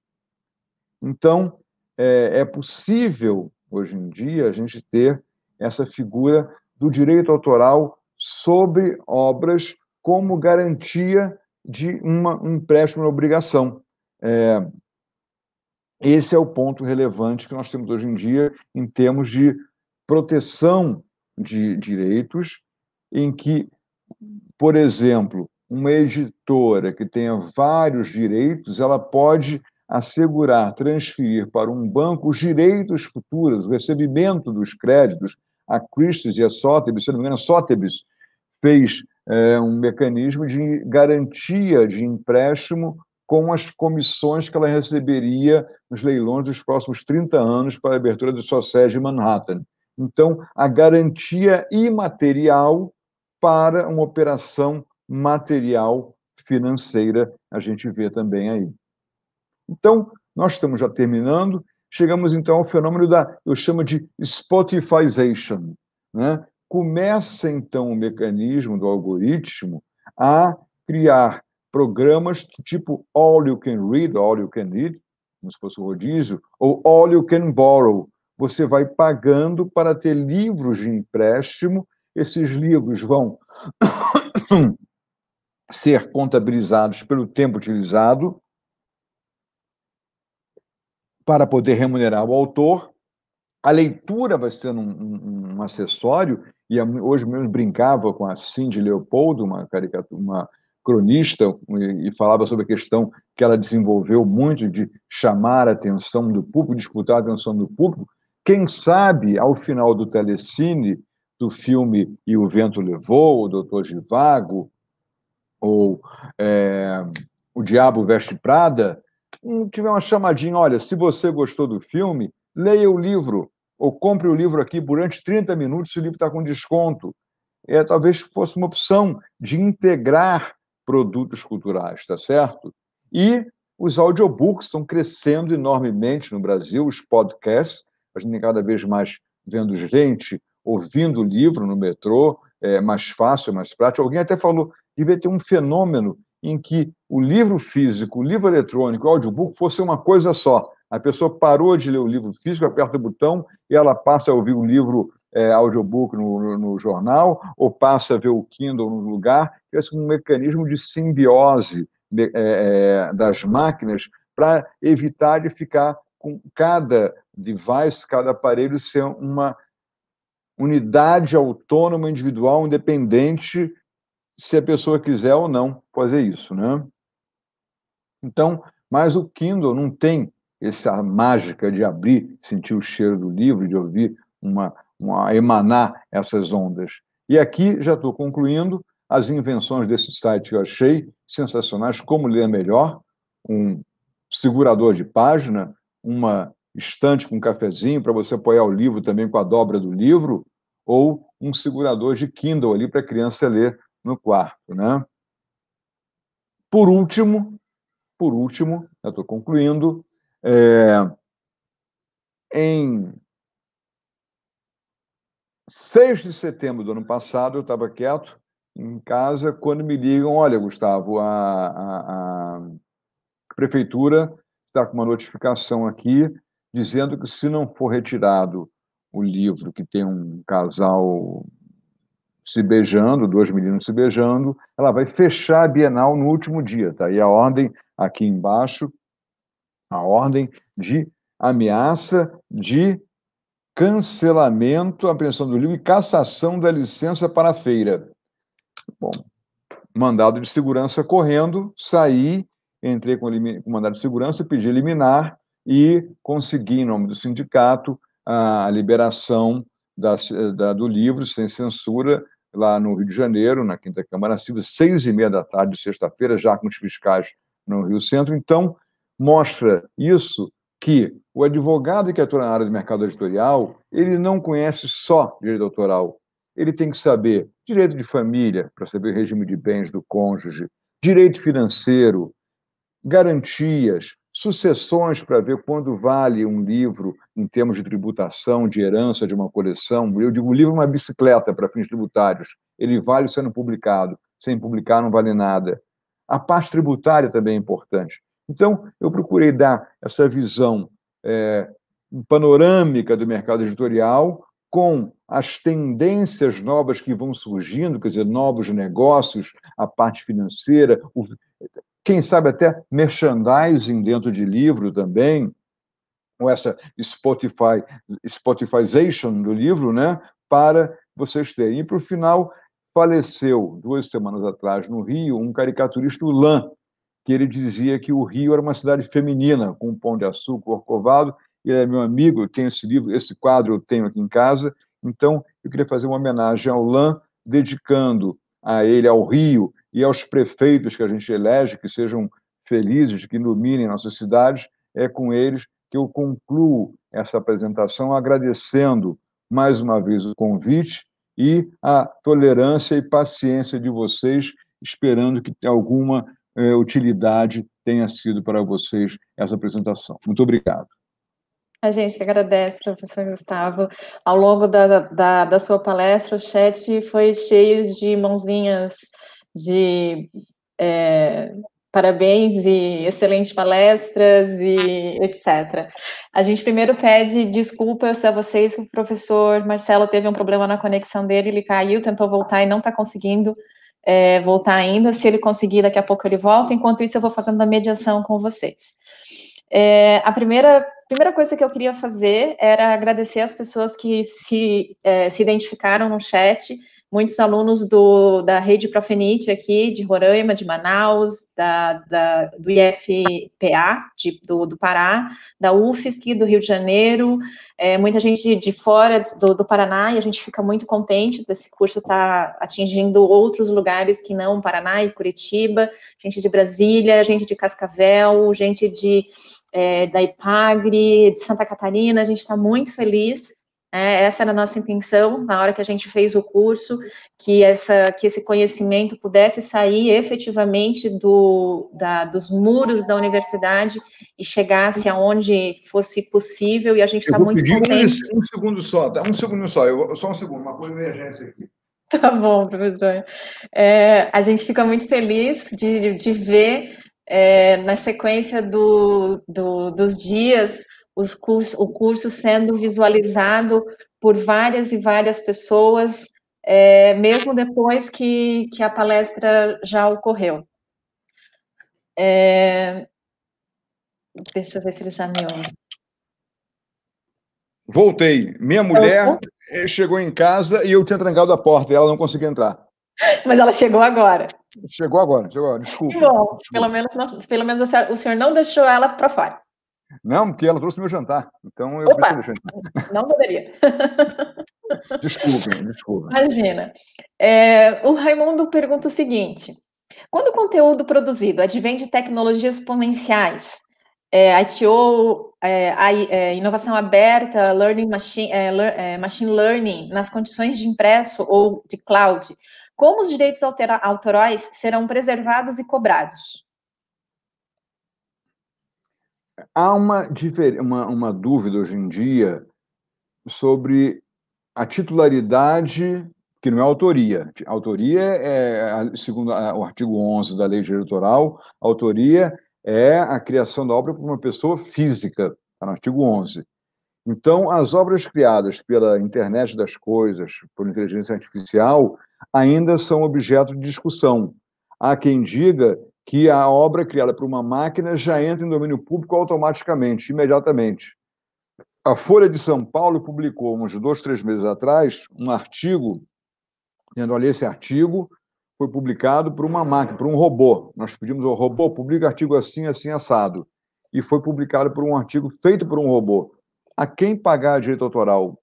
Speaker 2: Então, é, é possível, hoje em dia, a gente ter essa figura do direito autoral sobre obras como garantia de uma, um empréstimo, na obrigação. É, esse é o ponto relevante que nós temos hoje em dia em termos de proteção de direitos em que, por exemplo, uma editora que tenha vários direitos, ela pode assegurar, transferir para um banco os direitos futuros, o recebimento dos créditos. A Christie's e a Sotheby's, se não me engano, a Sotheby's fez é, um mecanismo de garantia de empréstimo com as comissões que ela receberia nos leilões dos próximos 30 anos para a abertura de sua sede em Manhattan. Então, a garantia imaterial para uma operação material financeira, a gente vê também aí. Então, nós estamos já terminando, chegamos então ao fenômeno da, eu chamo de Spotifyization. Né? Começa então o mecanismo do algoritmo a criar programas do tipo All You Can Read, All You Can Read, como se fosse o rodízio, ou All You Can Borrow, você vai pagando para ter livros de empréstimo. Esses livros vão ser contabilizados pelo tempo utilizado para poder remunerar o autor. A leitura vai ser um, um, um acessório, e hoje mesmo brincava com a Cindy Leopoldo, uma caricatura, uma cronista, e, e falava sobre a questão que ela desenvolveu muito de chamar a atenção do público, disputar a atenção do público, quem sabe, ao final do telecine, do filme E o Vento Levou, O Doutor Givago, ou é, O Diabo Veste Prada, tiver uma chamadinha, olha, se você gostou do filme, leia o livro, ou compre o livro aqui durante 30 minutos, se o livro está com desconto. É, talvez fosse uma opção de integrar produtos culturais, está certo? E os audiobooks estão crescendo enormemente no Brasil, os podcasts, a gente cada vez mais vendo gente, ouvindo livro no metrô, é mais fácil, mais prático. Alguém até falou, devia ter um fenômeno em que o livro físico, o livro eletrônico, o audiobook fosse uma coisa só. A pessoa parou de ler o livro físico, aperta o botão e ela passa a ouvir o livro é, audiobook no, no, jornal ou passa a ver o Kindle no lugar. Esse é um mecanismo de simbiose é, é, das máquinas para evitar de ficar com cada device, cada aparelho ser uma unidade autônoma, individual, independente, se a pessoa quiser ou não fazer isso, né? Então, mas o Kindle não tem essa mágica de abrir, sentir o cheiro do livro, de ouvir uma, uma emanar essas ondas. E aqui já estou concluindo as invenções desse site que eu achei sensacionais, como ler melhor, um segurador de página, uma estante com um cafezinho para você apoiar o livro também com a dobra do livro, ou um segurador de Kindle ali para a criança ler no quarto, né? Por último, por último, já estou concluindo, é, em 6 de setembro do ano passado, eu estava quieto em casa, quando me ligam, olha, Gustavo, a, a, a prefeitura está com uma notificação aqui dizendo que se não for retirado o livro que tem um casal se beijando, dois meninos se beijando, ela vai fechar a Bienal no último dia, tá? E a ordem aqui embaixo, a ordem de ameaça de cancelamento, apreensão do livro e cassação da licença para a feira. Bom, mandado de segurança correndo, saí, entrei com o mandado de segurança, pedi liminar, e consegui, em nome do sindicato, a liberação da, da, do livro sem censura lá no Rio de Janeiro, na Quinta Câmara Civil, seis e meia da tarde, sexta-feira, já com os fiscais no Rio Centro. Então, mostra isso que o advogado que atua na área do mercado editorial, ele não conhece só direito autoral, ele tem que saber direito de família, para saber o regime de bens do cônjuge, direito financeiro, garantias, sucessões para ver quando vale um livro em termos de tributação, de herança de uma coleção. Eu digo, o livro é uma bicicleta para fins tributários. Ele vale sendo publicado. Sem publicar, não vale nada. A parte tributária também é importante. Então, eu procurei dar essa visão é, panorâmica do mercado editorial com as tendências novas que vão surgindo, quer dizer, novos negócios, a parte financeira, o, quem sabe até merchandising dentro de livro também, com essa Spotify, Spotifyzation do livro, né? Para vocês terem. E para o final, faleceu duas semanas atrás no Rio um caricaturista Lan, que ele dizia que o Rio era uma cidade feminina, com um pão de açúcar, corcovado. Ele é meu amigo, eu tenho esse livro, esse quadro eu tenho aqui em casa. Então, eu queria fazer uma homenagem ao Lan, dedicando a ele, ao Rio, e aos prefeitos que a gente elege, que sejam felizes, que iluminem nossas cidades, é com eles que eu concluo essa apresentação agradecendo mais uma vez o convite e a tolerância e paciência de vocês, esperando que alguma é, utilidade tenha sido para vocês essa apresentação. Muito obrigado.
Speaker 1: A gente que agradece, professor Gustavo. Ao longo da, da, da sua palestra, o chat foi cheio de mãozinhas de é, parabéns e excelentes palestras e etc. A gente primeiro pede desculpas a vocês, o professor Marcelo teve um problema na conexão dele, ele caiu, tentou voltar e não está conseguindo é, voltar ainda. Se ele conseguir, daqui a pouco ele volta. Enquanto isso, eu vou fazendo a mediação com vocês. É, a primeira primeira coisa que eu queria fazer era agradecer as pessoas que se, é, se identificaram no chat muitos alunos do, da rede Profenite aqui, de Roraima, de Manaus, da, da do IFPA, de, do, do, Pará, da UFSC, do Rio de Janeiro, é, muita gente de fora do, do, Paraná, e a gente fica muito contente desse curso estar tá atingindo outros lugares que não Paraná e Curitiba, gente de Brasília, gente de Cascavel, gente de, é, da IPAGRE, de Santa Catarina, a gente está muito feliz é, essa era a nossa intenção na hora que a gente fez o curso, que, essa, que esse conhecimento pudesse sair efetivamente do, da, dos muros da universidade e chegasse aonde fosse possível, e a gente está muito contente.
Speaker 2: Um, um segundo só, um segundo só, eu, só um segundo, uma coisa emergência aqui.
Speaker 1: Tá bom, professor. É, a gente fica muito feliz de, de ver é, na sequência do, do, dos dias os curso, o curso sendo visualizado por várias e várias pessoas, é, mesmo depois que, que a palestra já ocorreu. É, deixa eu ver se ele já me ouve.
Speaker 2: Voltei. Minha então, mulher eu... Eh, chegou em casa e eu tinha trancado a porta e ela não conseguia entrar. Mas ela chegou agora. Chegou agora, chegou agora, desculpa. bom, desculpa. Pelo,
Speaker 1: menos, pelo menos o senhor não deixou ela para fora.
Speaker 2: Não, porque ela trouxe meu jantar.
Speaker 1: Então eu Opa, Não poderia. Desculpe, desculpa. Imagina. É, o Raimundo pergunta o seguinte: quando o conteúdo produzido advém de tecnologias exponenciais, é, ITO, é, é, inovação aberta, learning machine, é, é, machine learning, nas condições de impresso ou de cloud, como os direitos autorais serão preservados e cobrados?
Speaker 2: Há uma, uma, uma dúvida hoje em dia sobre a titularidade, que não é autoria. Autoria é, segundo o artigo 11 da Lei Eleitoral, autoria é a criação da obra por uma pessoa física, está no artigo 11. Então, as obras criadas pela internet das coisas, por inteligência artificial, ainda são objeto de discussão. Há quem diga que a obra criada por uma máquina já entra em domínio público automaticamente, imediatamente. A Folha de São Paulo publicou, uns dois, três meses atrás, um artigo, dizendo: olha, esse artigo foi publicado por uma máquina, por um robô. Nós pedimos ao robô, publica artigo assim, assim, assado. E foi publicado por um artigo feito por um robô. A quem pagar direito autoral?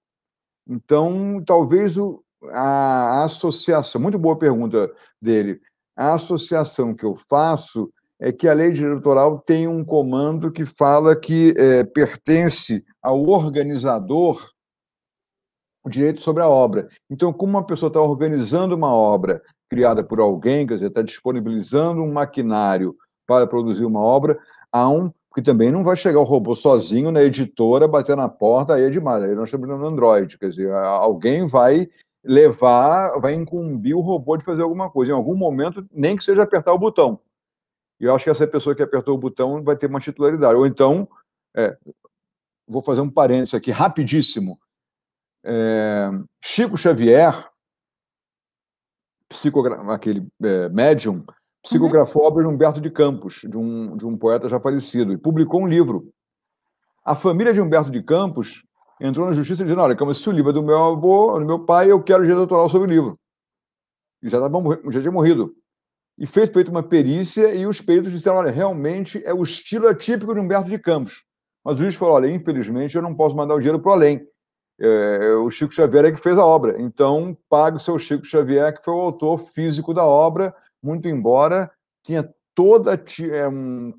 Speaker 2: Então, talvez o, a associação. Muito boa pergunta dele. A associação que eu faço é que a lei eleitoral tem um comando que fala que é, pertence ao organizador o direito sobre a obra. Então, como uma pessoa está organizando uma obra criada por alguém, quer dizer, está disponibilizando um maquinário para produzir uma obra, há um que também não vai chegar o robô sozinho na editora, bater na porta, aí é demais, aí nós estamos no Android, quer dizer, alguém vai levar, vai incumbir o robô de fazer alguma coisa. Em algum momento, nem que seja apertar o botão. E eu acho que essa pessoa que apertou o botão vai ter uma titularidade. Ou então, é, vou fazer um parênteses aqui rapidíssimo. É, Chico Xavier, aquele é, médium, psicografou uhum. a obra de Humberto de Campos, de um, de um poeta já falecido, e publicou um livro. A família de Humberto de Campos entrou na justiça dizendo: olha, como se o livro é do meu avô, é do meu pai, eu quero direito autoral sobre o livro. E já, tava, tá já tinha morrido. E fez feita uma perícia e os peritos disseram: olha, realmente é o estilo atípico de Humberto de Campos. Mas o juiz falou: olha, infelizmente eu não posso mandar o dinheiro para além. É, é, o Chico Xavier é que fez a obra. Então, pague o seu Chico Xavier, que foi o autor físico da obra, muito embora tinha toda é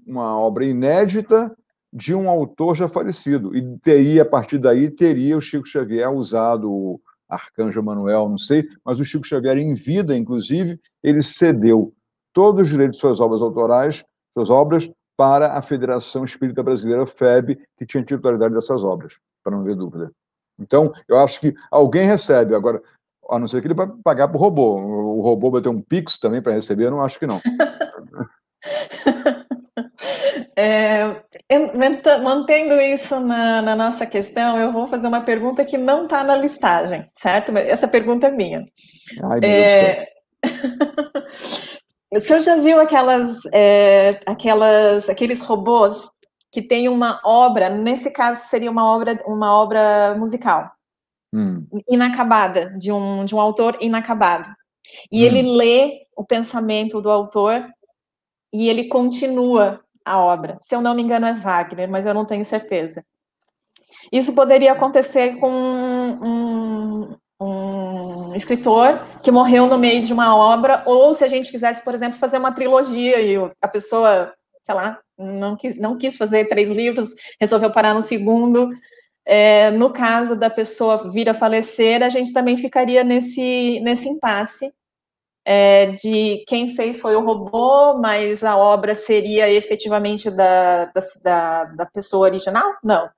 Speaker 2: uma obra inédita de um autor já falecido. E teria, a partir daí, teria o Chico Xavier usado o Arcanjo Manuel, não sei, mas o Chico Xavier, em vida, inclusive, ele cedeu todos os direitos de suas obras autorais, suas obras, para a Federação Espírita Brasileira, FEB, que tinha titularidade dessas obras, para não haver dúvida. Então, eu acho que alguém recebe. Agora, a não ser que ele vai pagar para o robô. O robô vai ter um Pix também para receber, eu não acho que não.
Speaker 1: É, mantendo isso na, na, nossa questão, eu vou fazer uma pergunta que não está na listagem, certo? Mas essa pergunta é minha. Ai, é... o senhor já viu aquelas, é, aquelas, aqueles robôs que tem uma obra, nesse caso seria uma obra, uma obra musical, hum. inacabada, de um, de um autor inacabado. E hum. ele lê o pensamento do autor e ele continua a obra. Se eu não me engano, é Wagner, mas eu não tenho certeza. Isso poderia acontecer com um, um, escritor que morreu no meio de uma obra, ou se a gente quisesse, por exemplo, fazer uma trilogia e a pessoa, sei lá, não quis, não quis fazer três livros, resolveu parar no segundo. É, no caso da pessoa vir a falecer, a gente também ficaria nesse, nesse impasse é, de quem fez foi o robô, mas a obra seria efetivamente da, da, da pessoa original? Não.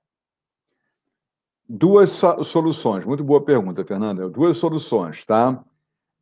Speaker 2: Duas soluções, muito boa pergunta, Fernanda. Duas soluções, tá?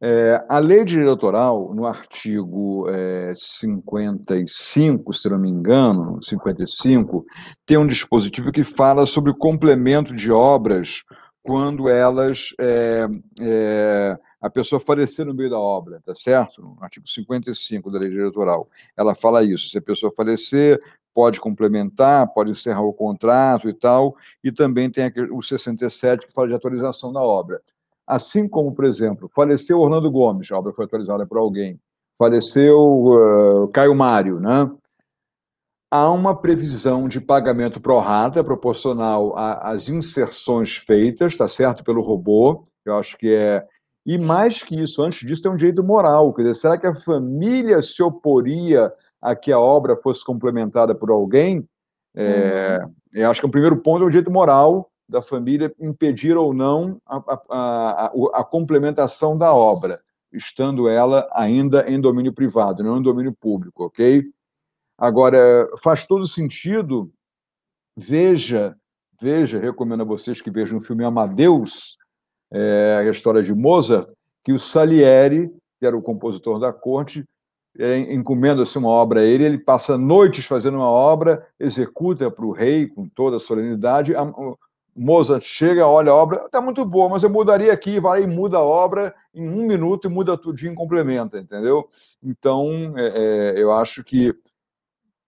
Speaker 2: É, a lei de direito autoral, no artigo é, 55, se não me engano, 55, tem um dispositivo que fala sobre o complemento de obras quando elas é, é a pessoa falecer no meio da obra, tá certo? No artigo 55 da lei eleitoral, ela fala isso. Se a pessoa falecer, pode complementar, pode encerrar o contrato e tal, e também tem o 67 que fala de atualização da obra. Assim como, por exemplo, faleceu Orlando Gomes, a obra foi atualizada por alguém, faleceu uh, Caio Mário, né? Há uma previsão de pagamento prorata proporcional às inserções feitas, tá certo, pelo robô. Eu acho que é e mais que isso, antes disso, tem um direito moral. Quer dizer, será que a família se oporia a que a obra fosse complementada por alguém? É, uhum. eu acho que o primeiro ponto é o direito moral da família impedir ou não a, a, a, a complementação da obra, estando ela ainda em domínio privado, não em domínio público, ok? Agora, faz todo sentido, veja, veja, recomendo a vocês que vejam o filme Amadeus, é, a história de Mozart, que o Salieri, que era o compositor da corte, é, encomenda-se uma obra a ele, ele passa noites fazendo uma obra, executa para o rei com toda a solenidade. A, Mozart chega, olha a obra, está muito boa, mas eu mudaria aqui, vai e muda a obra em um minuto e muda tudinho e complementa, entendeu? Então, é, é eu acho que,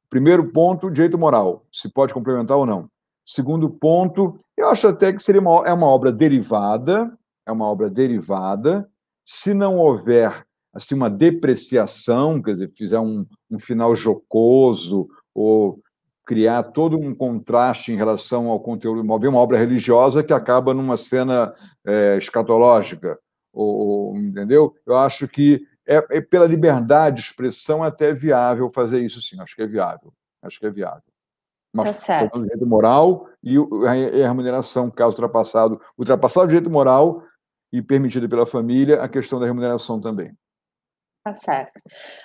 Speaker 2: primeiro ponto, direito moral, se pode complementar ou não. Segundo ponto, eu acho até que seria uma, é uma obra derivada, é uma obra derivada. Se não houver assim uma depreciação, quer dizer, fizer um, um final jocoso ou criar todo um contraste em relação ao conteúdo, haver uma obra religiosa que acaba numa cena é, escatológica, ou, ou, entendeu? Eu acho que é, é pela liberdade de expressão é até viável fazer isso, sim. Acho que é viável. Acho que é viável. Mas tá certo. o direito moral e a remuneração, caso ultrapassado, ultrapassado o direito moral e permitido pela família, a questão da remuneração também.
Speaker 1: Tá certo.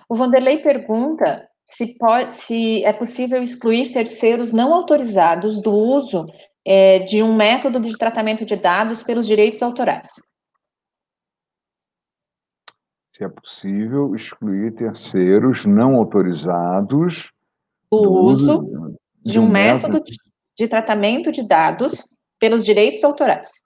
Speaker 1: O Vanderlei pergunta se, pode, se é possível excluir terceiros não autorizados do uso é, de um método de tratamento de dados pelos direitos autorais.
Speaker 2: Se é possível excluir terceiros não autorizados
Speaker 1: do, do uso de um, um método, de tratamento de dados pelos direitos autorais.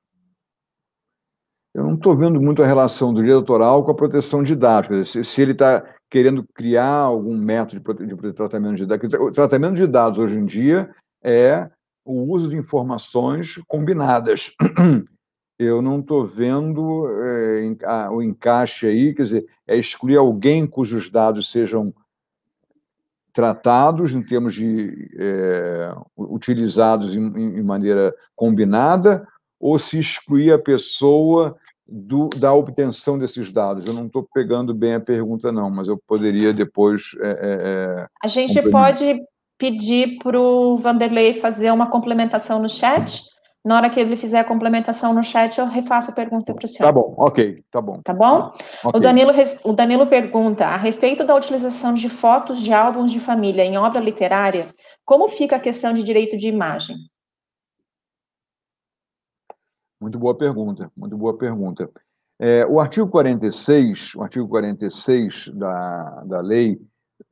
Speaker 2: Eu não estou vendo muito a relação do direito autoral com a proteção de dados. Dizer, se, se, ele está querendo criar algum método de, de tratamento de dados, o tratamento de dados hoje em dia é o uso de informações combinadas. Eu não estou vendo é, a, o encaixe aí, quer dizer, é excluir alguém cujos dados sejam tratados, em termos de é, utilizados em, em, maneira combinada, ou se excluir a pessoa do, da obtenção desses dados? Eu não estou pegando bem a pergunta, não, mas eu poderia depois. É, é, é
Speaker 1: a gente pode pedir para o Vanderlei fazer uma complementação no chat na hora que ele fizer a complementação no chat, eu refaço a pergunta para o senhor. Tá
Speaker 2: bom, ok, tá bom. Tá bom?
Speaker 1: Okay. O, Danilo, o Danilo pergunta: a respeito da utilização de fotos de álbuns de família em obra literária, como fica a questão de direito de imagem?
Speaker 2: Muito boa pergunta, muito boa pergunta. É, o artigo 46, o artigo 46 da, da lei,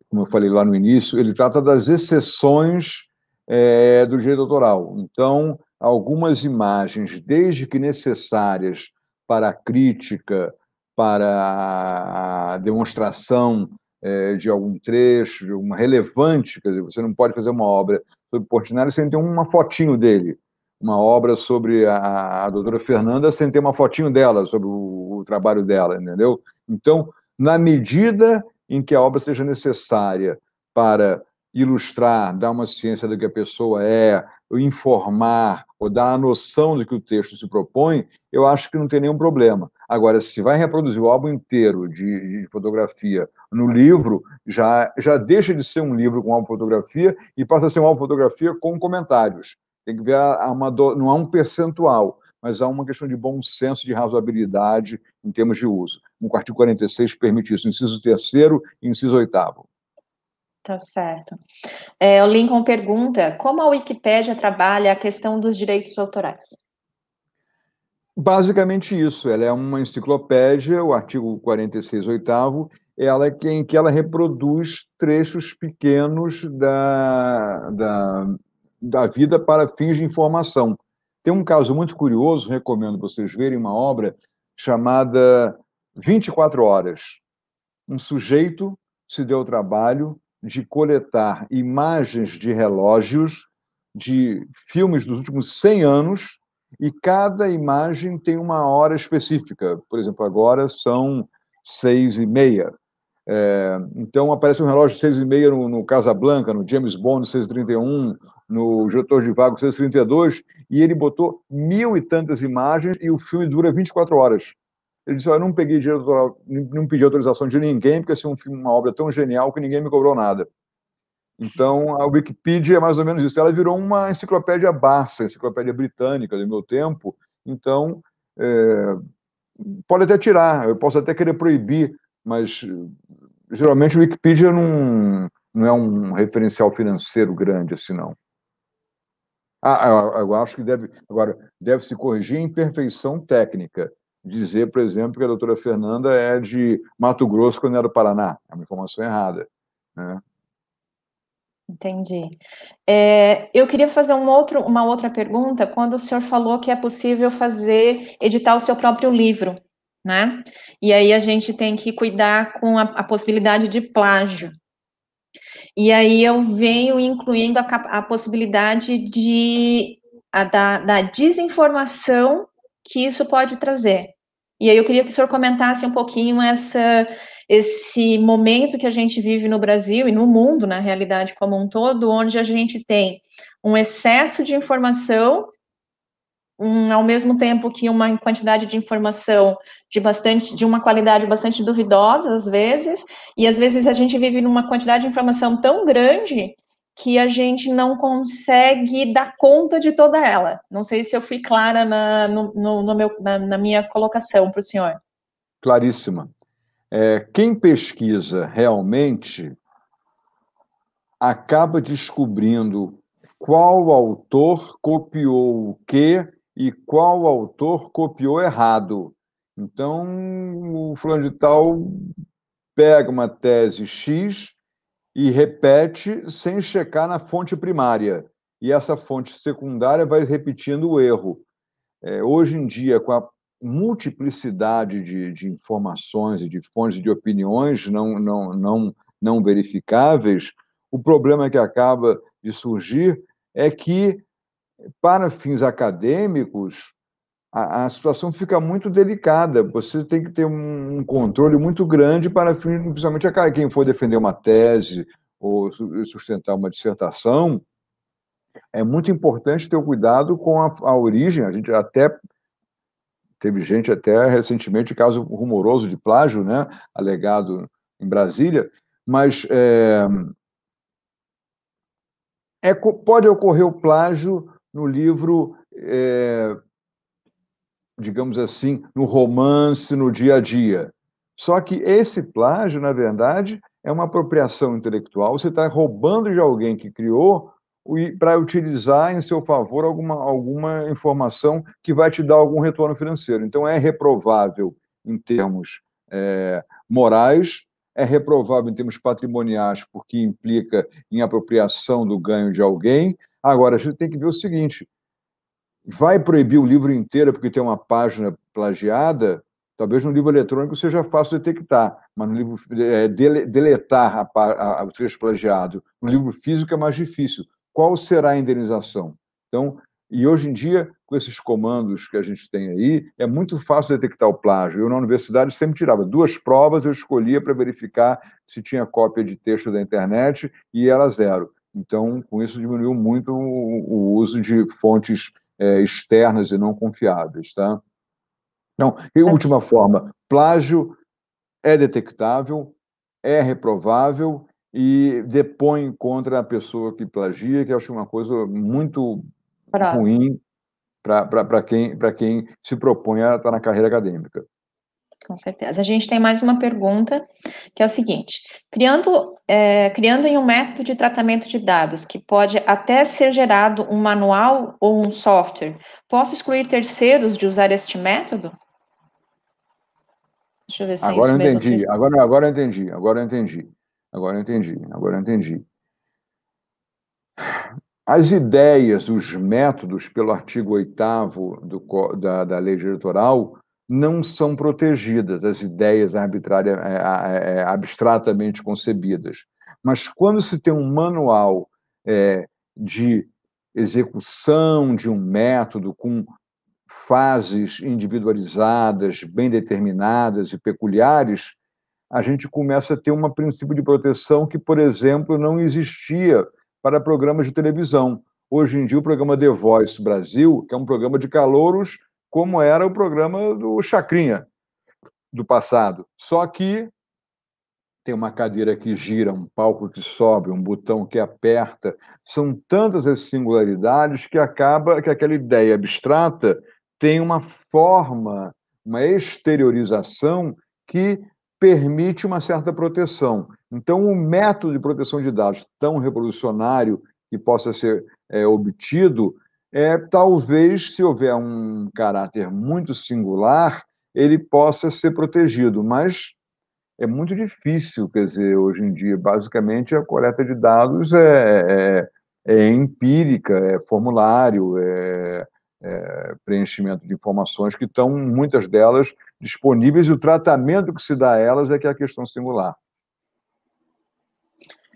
Speaker 2: como eu falei lá no início, ele trata das exceções é, do direito autoral. Então, algumas imagens, desde que necessárias para a crítica, para a demonstração é, de algum trecho, de alguma relevante, quer dizer, você não pode fazer uma obra sobre Portinari sem ter uma fotinho dele, uma obra sobre a, a doutora Fernanda sem ter uma fotinho dela, sobre o, o trabalho dela, entendeu? Então, na medida em que a obra seja necessária para ilustrar, dar uma ciência do que a pessoa é, informar, ou dá a noção de que o texto se propõe, eu acho que não tem nenhum problema. Agora, se vai reproduzir o álbum inteiro de, de, fotografia no livro, já, já deixa de ser um livro com álbum fotografia e passa a ser um álbum fotografia com comentários. Tem que ver, há uma, não há um percentual, mas há uma questão de bom senso, de razoabilidade em termos de uso. No artigo 46 permite isso, inciso terceiro e inciso oitavo.
Speaker 1: Tá certo. É, o Lincoln pergunta: como a Wikipédia trabalha a questão dos direitos autorais?
Speaker 2: Basicamente isso, ela é uma enciclopédia, o artigo 46 oitavo, ela é em que ela reproduz trechos pequenos da, da, da vida para fins de informação. Tem um caso muito curioso, recomendo vocês verem uma obra chamada 24 horas. Um sujeito se deu o trabalho de coletar imagens de relógios de filmes dos últimos 100 anos e cada imagem tem uma hora específica. Por exemplo, agora são seis e meia. É, então aparece um relógio de seis e meia no, no Casablanca, no James Bond 631, no Jotor de Vago 632, e ele botou mil e tantas imagens e o filme dura 24 horas. Ele disse: eu não peguei não pedi autorização de ninguém, porque assim, um filme, uma obra tão genial que ninguém me cobrou nada. Então, a Wikipedia é mais ou menos isso. Ela virou uma enciclopédia Barça, enciclopédia britânica do meu tempo. Então, é, pode até tirar, eu posso até querer proibir, mas geralmente a Wikipedia não, não é um referencial financeiro grande assim, não. Ah, eu, eu acho que deve. Agora, deve se corrigir a imperfeição técnica dizer, por exemplo, que a doutora Fernanda é de Mato Grosso quando era do Paraná. É uma informação errada. Né?
Speaker 1: Entendi. É, eu queria fazer um outro, uma outra pergunta, quando o senhor falou que é possível fazer, editar o seu próprio livro, né? E aí a gente tem que cuidar com a, a possibilidade de plágio. E aí eu venho incluindo a, a possibilidade de, a, da, da desinformação que isso pode trazer. E aí eu queria que o senhor comentasse um pouquinho essa, esse momento que a gente vive no Brasil e no mundo, na realidade como um todo, onde a gente tem um excesso de informação, um, ao mesmo tempo que uma quantidade de informação de bastante, de uma qualidade bastante duvidosa às vezes, e às vezes a gente vive numa quantidade de informação tão grande que a gente não consegue dar conta de toda ela. Não sei se eu fui clara na, no, no meu, na, na minha colocação para o senhor.
Speaker 2: Claríssima. É, quem pesquisa realmente acaba descobrindo qual autor copiou o que e qual autor copiou errado. Então, o fulano de tal pega uma tese X, e repete sem checar na fonte primária. E essa fonte secundária vai repetindo o erro. É, hoje em dia, com a multiplicidade de, de informações e de fontes de opiniões não, não, não, não verificáveis, o problema que acaba de surgir é que, para fins acadêmicos, a, a, situação fica muito delicada. Você tem que ter um, um controle muito grande para, principalmente, a quem for defender uma tese ou sustentar uma dissertação. É muito importante ter o cuidado com a, a origem. A gente até teve gente até recentemente caso rumoroso de plágio, né, alegado em Brasília, mas é, é pode ocorrer o plágio no livro é, digamos assim, no romance, no dia a dia. Só que esse plágio, na verdade, é uma apropriação intelectual. Você está roubando de alguém que criou para utilizar em seu favor alguma, alguma informação que vai te dar algum retorno financeiro. Então, é reprovável em termos é, morais, é reprovável em termos patrimoniais, porque implica em apropriação do ganho de alguém. Agora, a gente tem que ver o seguinte: vai proibir o livro inteiro porque tem uma página plagiada, talvez no livro eletrônico seja fácil detectar, mas no livro é, dele, deletar a, a, a, o trecho plagiado, no livro físico é mais difícil. Qual será a indenização? Então, e hoje em dia, com esses comandos que a gente tem aí, é muito fácil detectar o plágio. Eu, na universidade, sempre tirava duas provas, eu escolhia para verificar se tinha cópia de texto da internet e era zero. Então, com isso, diminuiu muito o, o uso de fontes é, externas e não confiáveis. Tá? Então, e última forma, plágio é detectável, é reprovável e depõe contra a pessoa que plagia, que eu acho uma coisa muito
Speaker 1: Próximo. ruim
Speaker 2: para quem, quem se propõe a estar na carreira acadêmica.
Speaker 1: Com certeza. A gente tem mais uma pergunta, que é o seguinte: criando, é, criando em um método de tratamento de dados que pode até ser gerado um manual ou um software, posso excluir terceiros de usar este método? Deixa eu ver se é agora é isso entendi, mesmo.
Speaker 2: Agora, agora eu entendi, agora eu entendi, agora entendi, agora entendi. As ideias, os métodos, pelo artigo 8 da, da lei eleitoral não são protegidas, as ideias arbitrárias, é, é, é, abstratamente concebidas. Mas quando se tem um manual é, de execução de um método com fases individualizadas, bem determinadas e peculiares, a gente começa a ter um princípio de proteção que, por exemplo, não existia para programas de televisão. Hoje em dia, o programa The Voice Brasil, que é um programa de calouros, como era o programa do Chacrinha do passado. Só que tem uma cadeira que gira, um palco que sobe, um botão que aperta. São tantas as singularidades que acaba que aquela ideia abstrata tem uma forma, uma exteriorização que permite uma certa proteção. Então, um método de proteção de dados tão revolucionário que possa ser é, obtido é, talvez, se houver um caráter muito singular, ele possa ser protegido, mas é muito difícil, quer dizer, hoje em dia, basicamente, a coleta de dados é, é, é, é empírica, é formulário, é, é, preenchimento de informações que estão, muitas delas, disponíveis e o tratamento que se dá a elas é que é a questão singular.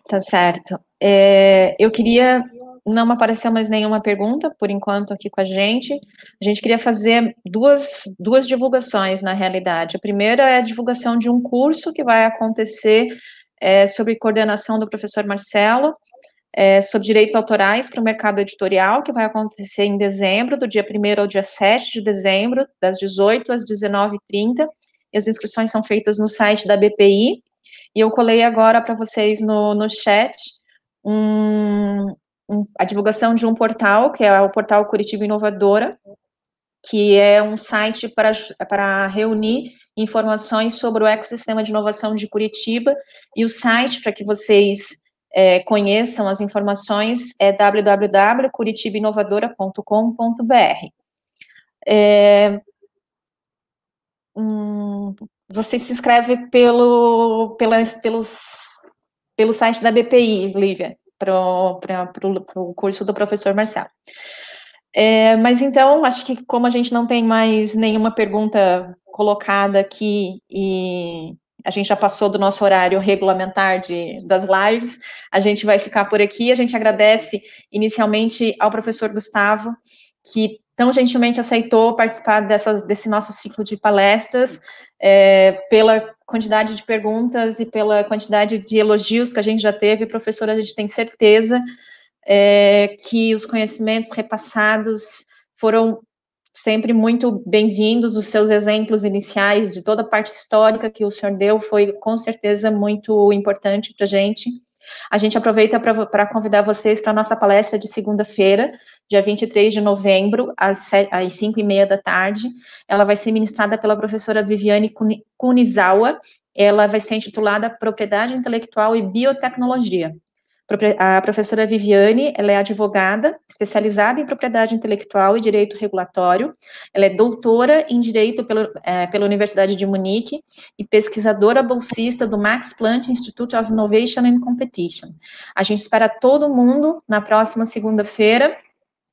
Speaker 1: Tá certo. É, eu queria não apareceu mais nenhuma pergunta, por enquanto, aqui com a gente. A gente queria fazer duas, duas divulgações, na realidade. A primeira é a divulgação de um curso que vai acontecer é, sobre coordenação do professor Marcelo, é, sobre direitos autorais para o mercado editorial, que vai acontecer em dezembro, do dia 1 ao dia 7 de dezembro, das 18 às 19h30. E as inscrições são feitas no site da BPI. E eu colei agora para vocês no, no chat um, a divulgação de um portal, que é o portal Curitiba Inovadora, que é um site para, para reunir informações sobre o ecossistema de inovação de Curitiba. E o site, para que vocês é, conheçam as informações, é www.curitibainnovadora.com.br. É, hum, você se inscreve pelo, pelas, pelos, pelo site da BPI, Lívia para o curso do professor Marcelo. É, mas então, acho que como a gente não tem mais nenhuma pergunta colocada aqui e a gente já passou do nosso horário regulamentar de, das lives, a gente vai ficar por aqui. A gente agradece inicialmente ao professor Gustavo, que tão gentilmente aceitou participar dessas, desse nosso ciclo de palestras, é, pela quantidade de perguntas e pela quantidade de elogios que a gente já teve, professora, a gente tem certeza é, que os conhecimentos repassados foram sempre muito bem-vindos, os seus exemplos iniciais de toda a parte histórica que o senhor deu foi com certeza muito importante para a gente. A gente aproveita para convidar vocês para a nossa palestra de segunda-feira, dia 23 de novembro, às, às 5 e meia da tarde. Ela vai ser ministrada pela professora Viviane Kunizawa. Ela vai ser intitulada Propriedade Intelectual e Biotecnologia. A professora Viviane, ela é advogada, especializada em propriedade intelectual e direito regulatório. Ela é doutora em direito pelo, é, pela Universidade de Munique e pesquisadora bolsista do Max Planck Institute of Innovation and Competition. A gente espera todo mundo na próxima segunda-feira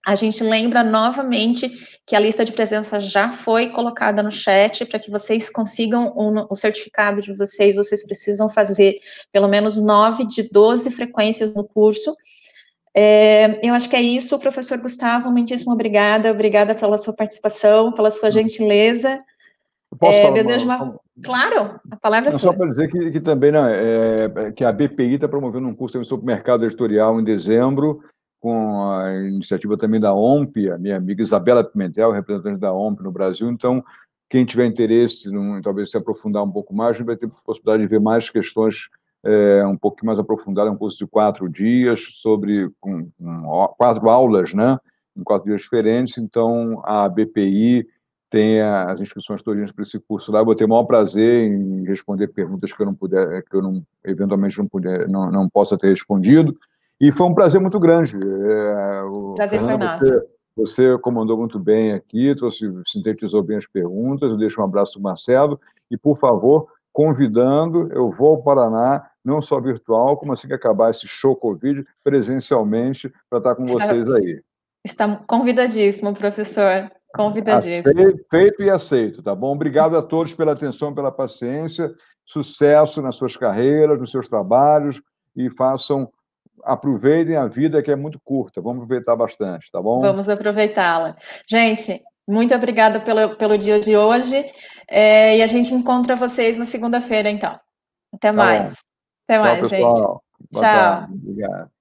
Speaker 1: a gente lembra novamente que a lista de presença já foi colocada no chat para que vocês consigam um, o certificado de vocês. Vocês precisam fazer pelo menos nove de 12 frequências no curso. É, eu acho que é isso, professor Gustavo. Muitíssimo obrigada. Obrigada pela sua participação, pela sua gentileza.
Speaker 2: Eu posso é, falar desejo uma... uma...
Speaker 1: Claro, a palavra é não, é sua.
Speaker 2: Só para dizer que, que também né, é, é, que a BPI está promovendo um curso sobre mercado editorial em dezembro com a iniciativa também da OMP, a minha amiga Isabela Pimentel, representante da OMP no Brasil. Então, quem tiver interesse em talvez se aprofundar um pouco mais, a gente vai ter possibilidade de ver mais questões é, um pouquinho mais aprofundadas. É um curso de quatro dias, sobre com, com, quatro aulas, né? Em quatro dias diferentes. Então, a BPI tem as inscrições todas para esse curso lá. Eu vou ter o maior prazer em responder perguntas que eu não puder, que eu não, eventualmente não puder, não, não possa ter respondido. E foi um prazer muito grande. É, o, prazer Fernanda, foi nosso. Você, comandou muito bem aqui, trouxe, sintetizou bem as perguntas. Eu deixo um abraço do Marcelo. E, por favor, convidando, eu vou ao Paraná, não só virtual, como assim que acabar esse show Covid, presencialmente, para estar tá com vocês aí.
Speaker 1: Está convidadíssimo, professor. Convidadíssimo. Aceito,
Speaker 2: feito e aceito, tá bom? Obrigado a todos pela atenção, pela paciência. Sucesso nas suas carreiras, nos seus trabalhos e façam aproveitem a vida que é muito curta. Vamos aproveitar bastante, tá bom? Vamos
Speaker 1: aproveitá-la. Gente, muito obrigada pelo, pelo dia de hoje. É, e a gente encontra vocês na segunda-feira, então. Até tá mais. Bom.
Speaker 2: Até mais, Tchau, gente. Tchau. Obrigado.